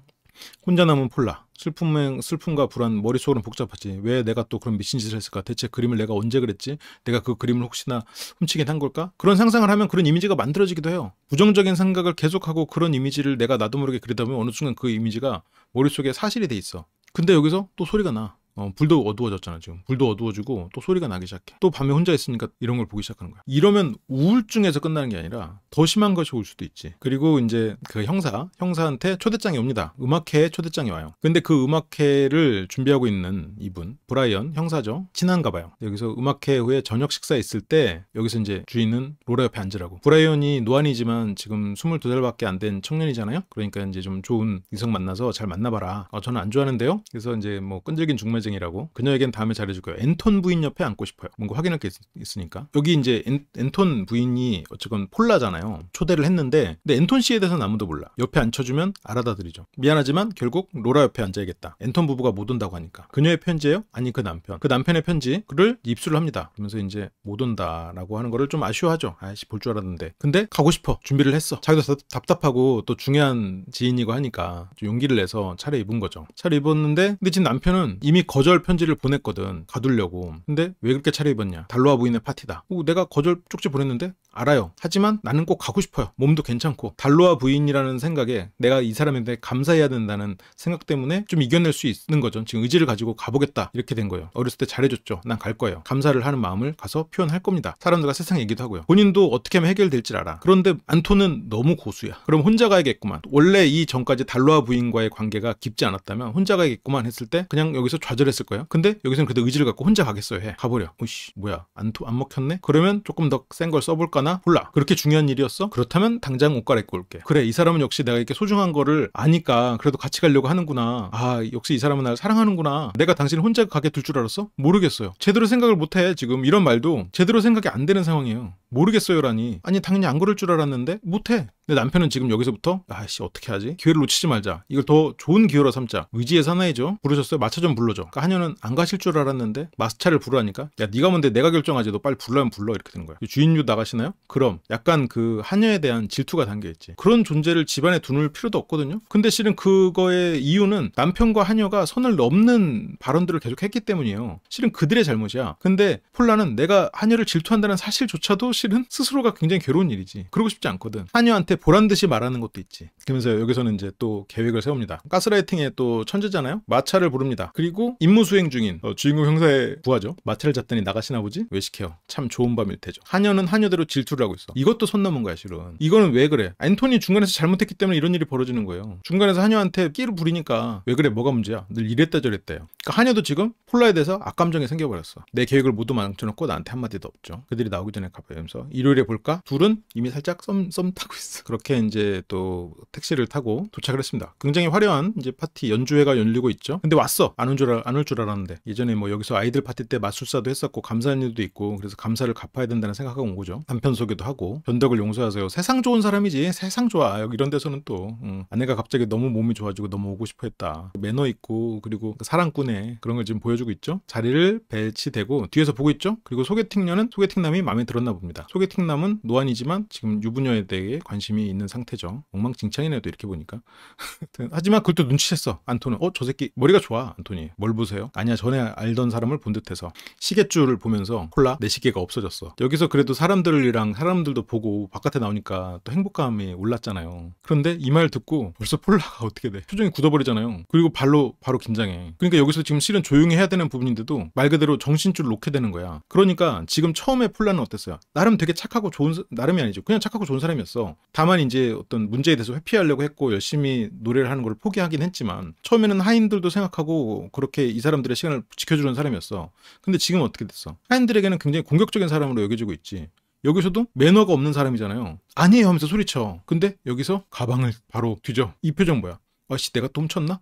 혼자 남은 폴라 슬픔, 슬픔과 불안 머릿속으로 복잡하지 왜 내가 또 그런 미친 짓을 했을까 대체 그림을 내가 언제 그랬지 내가 그 그림을 혹시나 훔치긴 한 걸까 그런 상상을 하면 그런 이미지가 만들어지기도 해요 부정적인 생각을 계속하고 그런 이미지를 내가 나도 모르게 그리다 보면 어느 순간 그 이미지가 머릿속에 사실이 돼 있어 근데 여기서 또 소리가 나 어, 불도 어두워졌잖아 지금 불도 어두워지고 또 소리가 나기 시작해 또 밤에 혼자 있으니까 이런 걸 보기 시작하는 거야 이러면 우울증에서 끝나는 게 아니라 더 심한 것이 올 수도 있지 그리고 이제 그 형사 형사한테 초대장이 옵니다 음악회에 초대장이 와요 근데 그 음악회를 준비하고 있는 이분 브라이언 형사죠 친한가 봐요 여기서 음악회 후에 저녁 식사 있을 때 여기서 이제 주인은 로라 옆에 앉으라고 브라이언이 노안이지만 지금 22살밖에 안 된 청년이잖아요 그러니까 이제 좀 좋은 이성 만나서 잘 만나봐라 어, 저는 안 좋아하는데요 그래서 이제 뭐 끈질긴 중매 여증이라고 그녀에겐 다음에 잘해줄 거예요엔톤 부인 옆에 앉고 싶어요. 뭔가 확인할 게 있, 으니까 여기 이제 엔, 앤톤 부인이 어쨌건 폴라잖아요. 초대를 했는데 근데 엔톤 씨에 대해서는 아무도 몰라. 옆에 앉혀주면 알아다드리죠 미안하지만 결국 로라 옆에 앉아야겠다. 엔톤 부부가 못 온다고 하니까 그녀의 편지예요? 아니 그 남편. 그 남편의 편지를 입수를 합니다. 그러면서 이제 못 온다라고 하는 거를 좀 아쉬워하죠. 아이씨 볼 줄 알았는데. 근데 가고 싶어. 준비를 했어. 자기도 답답하고 또 중요한 지인이고 하니까 용기를 내서 차를 입은 거죠. 차를 입었는데 근데 지금 남편은 이미 거절 편지를 보냈거든. 가두려고. 근데 왜 그렇게 차려입었냐. 달로와 부인의 파티다. 오, 내가 거절 쪽지 보냈는데 알아요. 하지만 나는 꼭 가고 싶어요. 몸도 괜찮고 달로와 부인이라는 생각에 내가 이 사람한테 감사해야 된다는 생각 때문에 좀 이겨낼 수 있는 거죠. 지금 의지를 가지고 가보겠다 이렇게 된 거예요. 어렸을 때 잘해줬죠. 난 갈 거예요. 감사를 하는 마음을 가서 표현할 겁니다. 사람들과 세상 얘기도 하고요. 본인도 어떻게 하면 해결될지 알아. 그런데 안토는 너무 고수야. 그럼 혼자 가야겠구만. 원래 이 전까지 달로와 부인과의 관계가 깊지 않았다면 혼자 가야겠구만 했을 때 그냥 여기서 좌절 거절했을 거예요. 근데 여기서는 그래도 의지를 갖고 혼자 가겠어요 해. 가버려. 오씨 뭐야 안, 토, 안 먹혔네? 그러면 조금 더 센 걸 써볼까나? 홀라. 그렇게 중요한 일이었어? 그렇다면 당장 옷 갈아입고 올게. 그래 이 사람은 역시 내가 이렇게 소중한 거를 아니까 그래도 같이 가려고 하는구나. 아 역시 이 사람은 나를 사랑하는구나. 내가 당신을 혼자 가게 둘 줄 알았어? 모르겠어요. 제대로 생각을 못 해 지금 이런 말도 제대로 생각이 안 되는 상황이에요. 모르겠어요라니. 아니 당연히 안 그럴 줄 알았는데 못해. 근데 남편은 지금 여기서부터 아씨 어떻게 하지? 기회를 놓치지 말자. 이걸 더 좋은 기회로 삼자. 의지의 사나이죠. 부르셨어요? 마차 좀 불러줘. 그러니까 한여는 안 가실 줄 알았는데 마스차를 부르라니까. 야 네가 뭔데 내가 결정하지. 너 빨리 불러면 불러 이렇게 되는 거야. 주인유 나가시나요? 그럼 약간 그 한여에 대한 질투가 담겨 있지. 그런 존재를 집안에 두는 필요도 없거든요. 근데 실은 그거의 이유는 남편과 한여가 선을 넘는 발언들을 계속 했기 때문이에요. 실은 그들의 잘못이야. 근데 폴라는 내가 한여를 질투한다는 사실조차도 실은 스스로가 굉장히 괴로운 일이지. 그러고 싶지 않거든. 한여한테 나한테 보란 듯이 말하는 것도 있지. 그러면서 여기서는 이제 또 계획을 세웁니다. 가스라이팅의 또 천재잖아요. 마차를 부릅니다. 그리고 임무 수행 중인 어, 주인공 형사의 부하죠. 마차를 잡더니 나가시나 보지? 외식해참 좋은 밤일 테죠. 한여는 한여대로 질투를 하고 있어. 이것도 손 넘은 거야 실은. 이거는 왜 그래? 앤토니 중간에서 잘못했기 때문에 이런 일이 벌어지는 거예요. 중간에서 한여한테 끼를 부리니까 왜 그래? 뭐가 문제야? 늘 이랬다 저랬대요. 그러니까 한여도 지금 폴라에 대해서 악감정이 생겨버렸어. 내 계획을 모두 망쳐놓고 나한테 한마디도 없죠. 그들이 나오기 전에 가봐요. 면서 일요일에 볼까? 둘은 이미 살짝 썸썸 타고 있어. 그렇게 이제 또 택시를 타고 도착을 했습니다. 굉장히 화려한 이제 파티 연주회가 열리고 있죠. 근데 왔어. 안 올줄안올 줄 알았는데 예전에 뭐 여기서 아이들 파티 때 마술사도 했었고 감사한 일도 있고 그래서 감사를 갚아야 된다는 생각하고 온 거죠. 남편 소개도 하고 변덕을 용서하세요. 세상 좋은 사람이지. 세상 좋아. 여기 이런 데서는 또 음, 아내가 갑자기 너무 몸이 좋아지고 너무 오고 싶어했다. 매너 있고 그리고 그 사랑꾼의 그런 걸 지금 보여주고 있죠. 자리를 배치되고 뒤에서 보고 있죠. 그리고 소개팅녀는 소개팅남이 마음에 들었나 봅니다. 소개팅남은 노안이지만 지금 유부녀에 대해 관심 의심이 있는 상태죠. 엉망진창이네도 이렇게 보니까. 하지만 그걸 또 눈치챘어. 안토는 어저 새끼 머리가 좋아 안토니 뭘 보세요? 아니야 전에 알던 사람을 본 듯해서 시계줄을 보면서 콜라 내 네 시계가 없어졌어. 여기서 그래도 사람들이랑 사람들도 보고 바깥에 나오니까 또 행복감이 올랐잖아요. 그런데 이 말 듣고 벌써 폴라가 어떻게 돼? 표정이 굳어버리잖아요. 그리고 발로 바로 긴장해. 그러니까 여기서 지금 실은 조용히 해야 되는 부분인데도 말 그대로 정신줄 놓게 되는 거야. 그러니까 지금 처음에 폴라는 어땠어요? 나름 되게 착하고 좋은 나름이 아니죠. 그냥 착하고 좋은 사람이었어. 다 다만 이제 어떤 문제에 대해서 회피하려고 했고 열심히 노래를 하는 걸 포기하긴 했지만 처음에는 하인들도 생각하고 그렇게 이 사람들의 시간을 지켜주는 사람이었어. 근데 지금 어떻게 됐어? 하인들에게는 굉장히 공격적인 사람으로 여겨지고 있지. 여기서도 매너가 없는 사람이잖아요. 아니에요 하면서 소리쳐. 근데 여기서 가방을 바로 뒤져. 이 표정 뭐야? 아씨 내가 또 훔쳤나?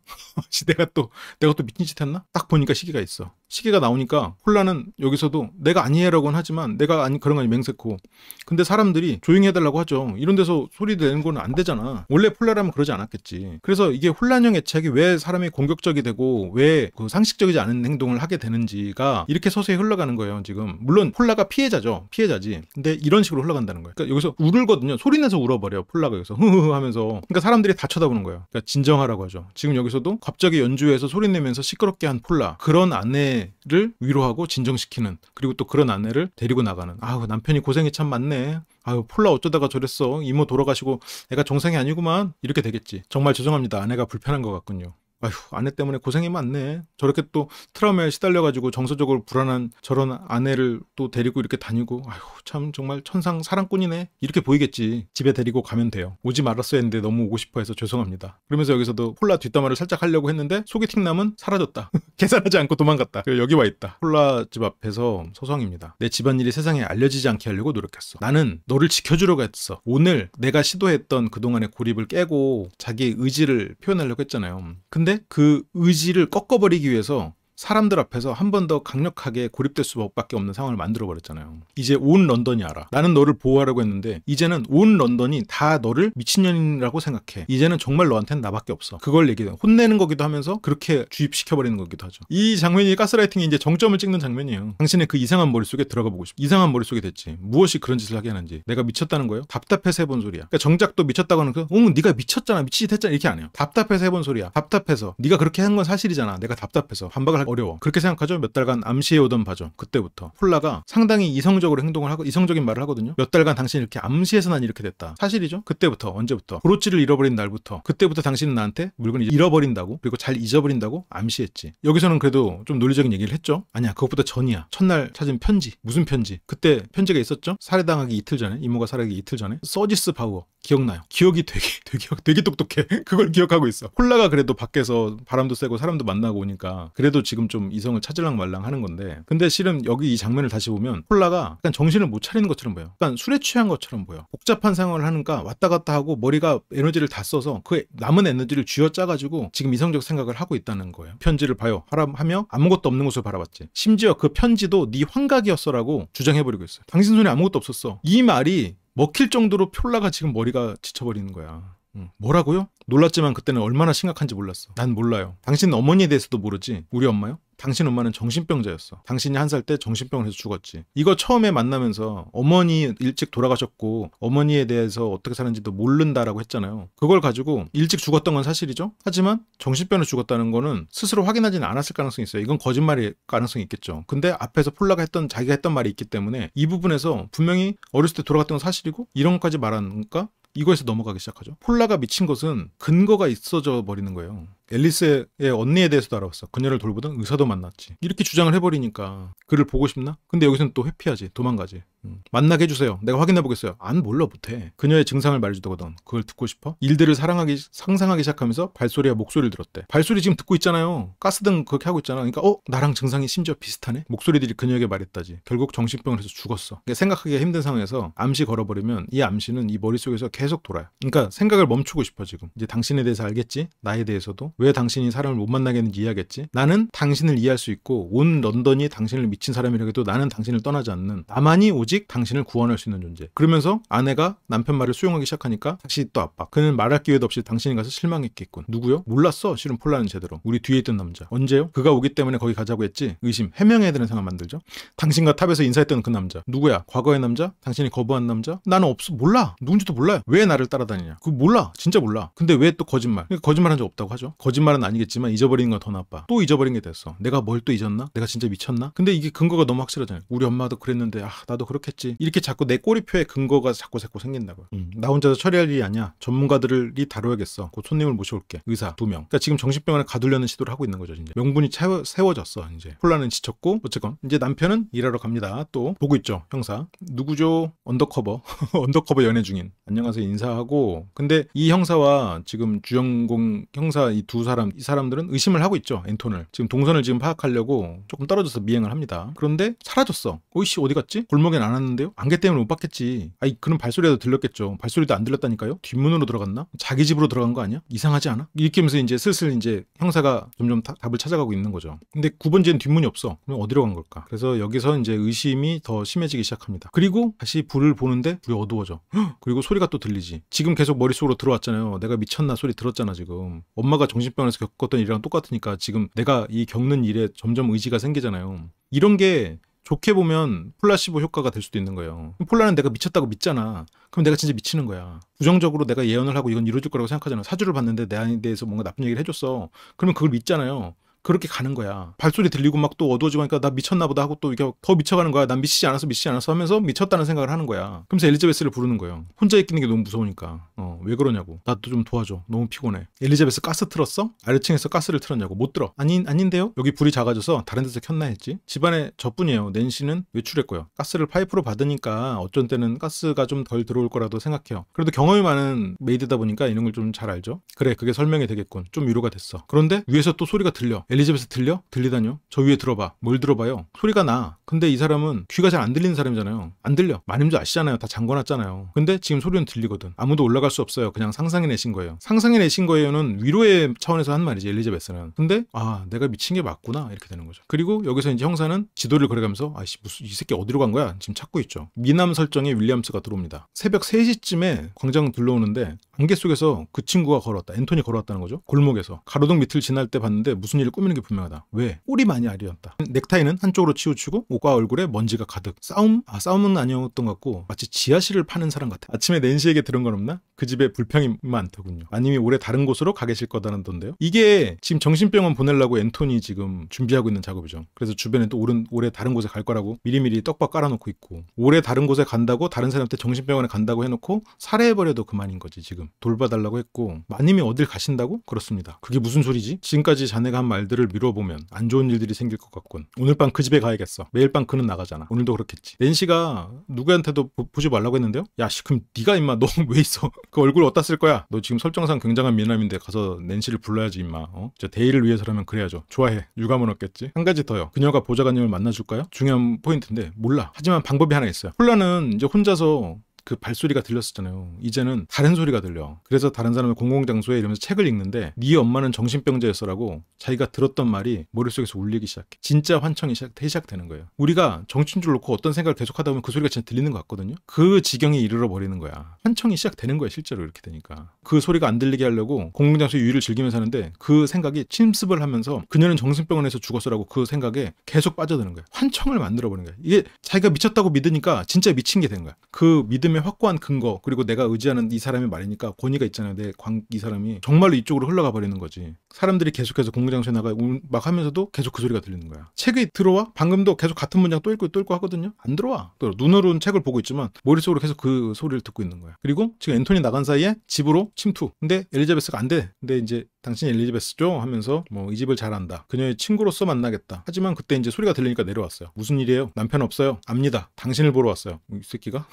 시대가또 내가 또 미친 짓 했나? 딱 보니까 시계가 있어. 시계가 나오니까 혼란은 여기서도 내가 아니에라고는 하지만 내가 아니 그런 거 아니 맹세코. 근데 사람들이 조용히 해달라고 하죠. 이런 데서 소리 내는 거는 안 되잖아. 원래 폴라라면 그러지 않았겠지. 그래서 이게 혼란형 애착이 왜 사람이 공격적이 되고 왜 그 상식적이지 않은 행동을 하게 되는지가 이렇게 서서히 흘러가는 거예요. 지금 물론 폴라가 피해자죠. 피해자지. 근데 이런 식으로 흘러간다는 거예요. 그러니까 여기서 울거든요. 소리 내서 울어버려 폴라가 여기서 흐흐 하면서. 그러니까 사람들이 다 쳐다보는 거예요. 그러니까 진정 진정하라고 하죠. 지금 여기서도 갑자기 연주회에서 소리내면서 시끄럽게 한 폴라 그런 아내를 위로하고 진정시키는 그리고 또 그런 아내를 데리고 나가는 아우 남편이 고생이 참 많네 아유 폴라 어쩌다가 저랬어 이모 돌아가시고 애가 정상이 아니구만 이렇게 되겠지 정말 죄송합니다 아내가 불편한 것 같군요 아휴 아내 때문에 고생이 많네. 저렇게 또 트라우마에 시달려가지고 정서적으로 불안한 저런 아내를 또 데리고 이렇게 다니고 아휴 참 정말 천상 사랑꾼이네. 이렇게 보이겠지. 집에 데리고 가면 돼요. 오지 말았어야 했는데 너무 오고 싶어해서 죄송합니다. 그러면서 여기서도 폴라 뒷담화를 살짝 하려고 했는데 소개팅남은 사라졌다. 계산하지 않고 도망갔다. 여기 와 있다. 폴라집 앞에서 서성입니다. 내 집안일이 세상에 알려지지 않게 하려고 노력했어. 나는 너를 지켜주려고 했어. 오늘 내가 시도했던 그동안의 고립을 깨고 자기 의지를 표현하려고 했잖아요. 근데 근데 그 의지를 꺾어버리기 위해서 사람들 앞에서 한 번 더 강력하게 고립될 수밖에 없는 상황을 만들어 버렸잖아요. 이제 온 런던이 알아. 나는 너를 보호하려고 했는데 이제는 온 런던이 다 너를 미친년이라고 생각해. 이제는 정말 너한테는 나밖에 없어. 그걸 얘기해 혼내는 거기도 하면서 그렇게 주입시켜 버리는 거기도 하죠. 이 장면이 가스라이팅이 이제 정점을 찍는 장면이에요. 당신의 그 이상한 머릿속에 들어가 보고 싶어. 이상한 머릿속에 됐지. 무엇이 그런 짓을 하게 하는지. 내가 미쳤다는 거예요? 답답해서 해본 소리야. 그러니까 정작 또 미쳤다고 하는 그 응, 어, 네가 미쳤잖아. 미치지됐잖아 이렇게 안 해요. 답답해서 해본 소리야. 답답해서. 네가 그렇게 한 건 사실이잖아. 내가 답답해서. 반박을 할 어려워. 그렇게 생각하죠. 몇 달간 암시해오던 바죠. 그때부터 폴라가 상당히 이성적으로 행동을 하고 이성적인 말을 하거든요. 몇 달간 당신 이렇게 이 암시해서 난 이렇게 됐다. 사실이죠. 그때부터 언제부터 브로치를 잃어버린 날부터 그때부터 당신은 나한테 물건을 잃어버린다고 그리고 잘 잊어버린다고 암시했지. 여기서는 그래도 좀 논리적인 얘기를 했죠. 아니야 그것보다 전이야. 첫날 찾은 편지 무슨 편지? 그때 편지가 있었죠. 살해당하기 이틀 전에 이모가 살해하기 이틀 전에 서지스 바우어 기억나요. 기억이 되게 되게 되게 똑똑해. 그걸 기억하고 있어. 폴라가 그래도 밖에서 바람도 쐬고 사람도 만나고 오니까 그래도 지금 좀 이성을 찾을랑 말랑 하는 건데 근데 실은 여기 이 장면을 다시 보면 폴라가 약간 정신을 못 차리는 것처럼 보여 약간 술에 취한 것처럼 보여 복잡한 상황을 하니까 왔다 갔다 하고 머리가 에너지를 다 써서 그 남은 에너지를 쥐어짜 가지고 지금 이성적 생각을 하고 있다는 거예요 편지를 봐요 하며 아무것도 없는 곳을 바라봤지 심지어 그 편지도 네 환각이었어라고 주장해버리고 있어요 당신 손에 아무것도 없었어 이 말이 먹힐 정도로 폴라가 지금 머리가 지쳐버리는 거야 뭐라고요? 놀랐지만 그때는 얼마나 심각한지 몰랐어. 난 몰라요. 당신 어머니에 대해서도 모르지. 우리 엄마요? 당신 엄마는 정신병자였어. 당신이 한 살 때 정신병을 해서 죽었지. 이거 처음에 만나면서 어머니 일찍 돌아가셨고 어머니에 대해서 어떻게 사는지도 모른다라고 했잖아요. 그걸 가지고 일찍 죽었던 건 사실이죠. 하지만 정신병으로 죽었다는 거는 스스로 확인하지는 않았을 가능성이 있어요. 이건 거짓말일 가능성이 있겠죠. 근데 앞에서 폴라가 했던 자기가 했던 말이 있기 때문에 이 부분에서 분명히 어렸을 때 돌아갔던 건 사실이고 이런 것까지 말하니까 이거에서 넘어가기 시작하죠. 폴라가 미친 것은 근거가 있어져 버리는 거예요. 앨리스의 언니에 대해서도 알아봤어. 그녀를 돌보던 의사도 만났지. 이렇게 주장을 해버리니까 그를 보고 싶나? 근데 여기서는 또 회피하지. 도망가지. 음. 만나게 해주세요. 내가 확인해보겠어요. 안 몰라 못해. 그녀의 증상을 말해주더거든. 그걸 듣고 싶어? 일들을 사랑하기 상상하기 시작하면서 발소리와 목소리를 들었대. 발소리 지금 듣고 있잖아요. 가스등 그렇게 하고 있잖아. 그러니까 어? 나랑 증상이 심지어 비슷하네? 목소리들이 그녀에게 말했다지. 결국 정신병을해서 죽었어. 그러니까 생각하기가 힘든 상황에서 암시 걸어버리면 이 암시는 이 머릿속에서 계속 돌아요. 그러니까 생각을 멈추고 싶어 지금. 이제 당신에 대해서 알겠지? 나에 대해서도 왜 당신이 사람을 못 만나겠는지 이해하겠지? 나는 당신을 이해할 수 있고 온 런던이 당신을 미친 사람이라 해도 나는 당신을 떠나지 않는 나만이 오직 당신을 구원할 수 있는 존재. 그러면서 아내가 남편 말을 수용하기 시작하니까 다시 또 압박. 그는 말할 기회도 없이 당신이 가서 실망했겠군. 누구요? 몰랐어. 실은 폴라는 제대로. 우리 뒤에 있던 남자. 언제요? 그가 오기 때문에 거기 가자고 했지? 의심. 해명해야 되는 생각 만들죠. 당신과 탑에서 인사했던 그 남자. 누구야? 과거의 남자? 당신이 거부한 남자? 나는 없어. 몰라. 누군지도 몰라요. 왜 나를 따라다니냐? 그 몰라. 진짜 몰라. 근데 왜 또 거짓말? 그러니까 거짓말한 적 없다고 하죠. 거짓말은 아니겠지만 잊어버리는 건 더 나빠. 또 잊어버린 게 됐어. 내가 뭘 또 잊었나? 내가 진짜 미쳤나? 근데 이게 근거가 너무 확실하잖아요. 우리 엄마도 그랬는데 아 나도 그렇겠지. 이렇게 자꾸 내 꼬리표에 근거가 자꾸 자꾸 생긴다고 음, 나 혼자서 처리할 일이 아니야. 전문가들이 다뤄야겠어. 곧 손님을 모셔올게. 의사 두 명. 그러니까 지금 정신병원에 가두려는 시도를 하고 있는 거죠. 이제 명분이 채워, 세워졌어. 이제 혼란은 지쳤고 어쨌건 이제 남편은 일하러 갑니다. 또 보고 있죠 형사. 누구죠? 언더커버. 언더커버 연애 중인. 안녕하세요 인사하고 근데 이 형사와 지금 주영공 형사 이두 사람 이 사람들은 의심을 하고 있죠 엔톤을 지금 동선을 지금 파악하려고 조금 떨어져서 미행을 합니다 그런데 사라졌어 오이씨 어디 갔지 골목엔 안 왔는데요 안개 때문에 못 봤겠지 아이 그럼 발소리라도 들렸겠죠 발소리도 안 들렸다니까요 뒷문으로 들어갔나 자기 집으로 들어간 거 아니야 이상하지 않아 이렇게 하면서 이제 슬슬 이제 형사가 점점 다, 답을 찾아가고 있는 거죠 근데 9번지는 뒷문이 없어 그럼 어디로 간 걸까 그래서 여기서 이제 의심이 더 심해지기 시작합니다 그리고 다시 불을 보는데 불이 어두워져 그리고 소리가 또 들리지 지금 계속 머릿속으로 들어왔잖아요 내가 미쳤나 소리 들었잖아 지금 엄마가 정 정신병원에서 겪었던 일이랑 똑같으니까 지금 내가 이 겪는 일에 점점 의지가 생기잖아요. 이런 게 좋게 보면 플라시보 효과가 될 수도 있는 거예요. 폴라는 내가 미쳤다고 믿잖아. 그럼 내가 진짜 미치는 거야. 부정적으로 내가 예언을 하고 이건 이루어질 거라고 생각하잖아. 사주를 봤는데 내안에 대해서 뭔가 나쁜 얘기를 해줬어. 그러면 그걸 믿잖아요. 그렇게 가는 거야. 발소리 들리고 막 또 어두워지고 하니까 나 미쳤나 보다 하고 또 이게 더 미쳐가는 거야. 난 미치지 않아서 미치지 않아서 하면서 미쳤다는 생각을 하는 거야. 그러면서 엘리자베스를 부르는 거예요. 혼자 있기는 게 너무 무서우니까. 어, 왜 그러냐고. 나도 좀 도와줘. 너무 피곤해. 엘리자베스 가스 틀었어? 아래층에서 가스를 틀었냐고. 못 들어. 아닌, 아닌데요? 여기 불이 작아져서 다른 데서 켰나 했지? 집안에 저뿐이에요. 낸시는 외출했고요. 가스를 파이프로 받으니까 어쩐 때는 가스가 좀 덜 들어올 거라도 생각해요. 그래도 경험이 많은 메이드다 보니까 이런 걸 좀 잘 알죠? 그래, 그게 설명이 되겠군. 좀 위로가 됐어. 그런데 위에서 또 소리가 들려. 엘리자베스 들려? 들리다뇨? 저 위에 들어봐. 뭘 들어봐요? 소리가 나. 근데 이 사람은 귀가 잘 안 들리는 사람이잖아요. 안 들려. 말인 줄 아시잖아요. 다 잠궈놨잖아요. 근데 지금 소리는 들리거든. 아무도 올라갈 수 없어요. 그냥 상상해내신 거예요. 상상해내신 거예요는 위로의 차원에서 한 말이지 엘리자베스는. 근데 아 내가 미친 게 맞구나 이렇게 되는 거죠. 그리고 여기서 이제 형사는 지도를 그려가면서 아씨 무슨 이 새끼 어디로 간 거야? 지금 찾고 있죠. 미남 설정에 윌리엄스가 들어옵니다. 새벽 3시쯤에 광장 둘러오는데 안개 속에서 그 친구가 걸었다 앤토니 걸어왔다는 거죠. 골목에서 가로등 밑을 지날 때 봤는데 무슨 일을 꾸미는 게 분명하다. 왜? 꼬리 많이 아리었다 넥타이는 한쪽으로 치우치고 옷과 얼굴에 먼지가 가득. 싸움? 아 싸움은 아니었던 것 같고 마치 지하실을 파는 사람 같아. 아침에 낸시에게 들은 건 없나? 그 집에 불평이 많더군요. 아님이 올해 다른 곳으로 가 계실 거다는던데요. 이게 지금 정신병원 보내려고 앤토니 지금 준비하고 있는 작업이죠. 그래서 주변에 또 오른, 올해 다른 곳에 갈 거라고 미리미리 떡밥 깔아놓고 있고 올해 다른 곳에 간다고 다른 사람한테 정신병원에 간다고 해놓고 살해해버려도 그만인 거지 지금. 돌봐달라고 했고 마님이 어딜 가신다고? 그렇습니다. 그게 무슨 소리지? 지금까지 자네가 한 말들을 미뤄보면 안 좋은 일들이 생길 것 같군. 오늘 밤 그 집에 가야겠어. 매일 밤 그는 나가잖아. 오늘도 그렇겠지. 낸시가 누구한테도 보, 지 말라고 했는데요. 야 씨, 그럼 네가 임마 너 왜 있어? 그 얼굴 어디다 쓸 거야? 너 지금 설정상 굉장한 미남인데 가서 낸시를 불러야지 임마. 어? 저 대의를 위해서라면 그래야죠. 좋아해. 유감은 없겠지. 한 가지 더요. 그녀가 보좌관님을 만나줄까요? 중요한 포인트인데 몰라. 하지만 방법이 하나 있어요. 콜라는 이제 혼자서 그 발소리가 들렸었잖아요. 이제는 다른 소리가 들려. 그래서 다른 사람의 공공장소에 이러면서 책을 읽는데 네 엄마는 정신병자였어라고 자기가 들었던 말이 머릿속에서 울리기 시작해. 진짜 환청이 시작, 시작되는 거예요. 우리가 정신줄 놓고 어떤 생각을 계속하다 보면 그 소리가 진짜 들리는 것 같거든요. 그 지경에 이르러 버리는 거야. 환청이 시작되는 거야 실제로 이렇게 되니까. 그 소리가 안 들리게 하려고 공공장소의 유의를 즐기면서 하는데 그 생각이 침습을 하면서 그녀는 정신병원에서 죽었어라고 그 생각에 계속 빠져드는 거야. 환청을 만들어버리는 거야. 이게 자기가 미쳤다고 믿으니까 진짜 미친 게 된 거야. 그 믿음 믿음의 확고한 근거 그리고 내가 의지하는 이사람이 말이니까 권위가 있잖아요. 내이 사람이 정말로 이쪽으로 흘러가 버리는 거지. 사람들이 계속해서 공장소에 나가 고막 하면서도 계속 그 소리가 들리는 거야. 책이 들어와? 방금도 계속 같은 문장 또 읽고 또 읽고 하거든요. 안 들어와. 눈으로는 책을 보고 있지만 머릿속으로 계속 그 소리를 듣고 있는 거야. 그리고 지금 앤토니 나간 사이에 집으로 침투. 근데 엘리자베스가 안 돼. 근데 이제 당신 이 엘리자베스죠? 하면서 뭐 이 집을 잘 안다. 그녀의 친구로서 만나겠다. 하지만 그때 이제 소리가 들리니까 내려왔어요. 무슨 일이에요? 남편 없어요. 압니다. 당신을 보러 왔어요. 이 새끼가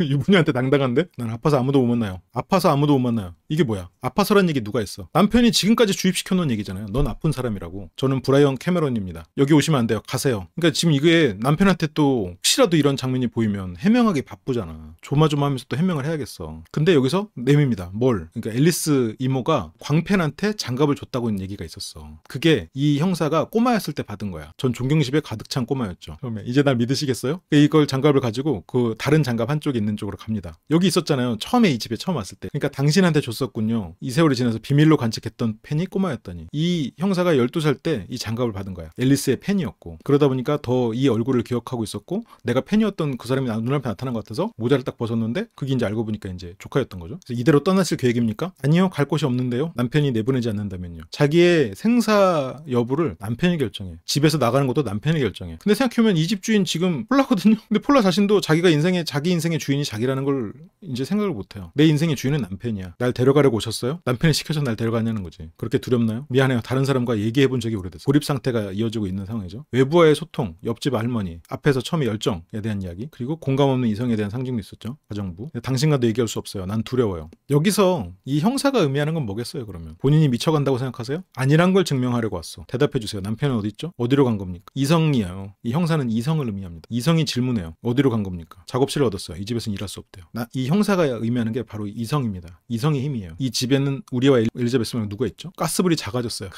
유부녀한테 당당한데? 난 아파서 아무도 못 만나요. 아파서 아무도 못 만나요. 이게 뭐야? 아파서란 얘기 누가 했어? 남편이 지금 지금까지 주입시켜 놓은 얘기잖아요. 넌 아픈 사람이라고. 저는 브라이언 캐메론입니다. 여기 오시면 안 돼요. 가세요. 그러니까 지금 이게 남편한테 또 혹시라도 이런 장면이 보이면 해명하기 바쁘잖아. 조마조마하면서 또 해명을 해야겠어. 근데 여기서 내입니다 뭘? 그러니까 앨리스 이모가 광팬한테 장갑을 줬다고 는 얘기가 있었어. 그게 이 형사가 꼬마였을 때 받은 거야. 전 존경심에 가득 찬 꼬마였죠. 그러면 이제 날 믿으시겠어요? 이걸 장갑을 가지고 그 다른 장갑 한쪽에 있는 쪽으로 갑니다. 여기 있었잖아요. 처음에 이 집에 처음 왔을 때. 그러니까 당신한테 줬었군요. 이 세월이 지나서 비밀로 관측했던 팬이 꼬마였더니이 형사가 12살 때 이 장갑을 받은 거야. 앨리스의 팬이었고. 그러다 보니까 더 이 얼굴을 기억하고 있었고 내가 팬이었던 그 사람이 눈앞에 나타난 것 같아서 모자를 딱 벗었는데 그게 이제 알고 보니까 이제 조카였던 거죠. 이대로 떠났을 계획입니까? 아니요. 갈 곳이 없는데요. 남편이 내보내지 않는다면요. 자기의 생사 여부를 남편이 결정해. 집에서 나가는 것도 남편이 결정해. 근데 생각해보면 이 집 주인 지금 폴라거든요. 근데 폴라 자신도 자기가 인생의 자기 인생의 주인이 자기라는 걸 이제 생각을 못 해요. 내 인생의 주인은 남편이야. 날 데려가려고 오셨어요? 남편이 시켜서 날 데려가냐는 거지. 그렇게 두렵나요? 미안해요. 다른 사람과 얘기해 본 적이 오래돼서 고립 상태가 이어지고 있는 상황이죠. 외부와의 소통, 옆집 할머니, 앞에서 처음에 열정에 대한 이야기, 그리고 공감 없는 이성에 대한 상징도 있었죠. 가정부. 당신과도 얘기할 수 없어요. 난 두려워요. 여기서 이 형사가 의미하는 건 뭐겠어요, 그러면? 본인이 미쳐간다고 생각하세요? 아니란 걸 증명하려고 왔어. 대답해 주세요. 남편은 어디 있죠? 어디로 간 겁니까? 이성이에요. 이 형사는 이성을 의미합니다. 이성이 질문해요. 어디로 간 겁니까? 작업실을 얻었어요. 이 집에서는 일할 수 없대요. 나, 이 형사가 의미하는 게 바로 이성입니다. 이성의 힘이에요. 이 집에는 우리와 엘리자베스만 누가 있죠? 가스불이 작아졌어요.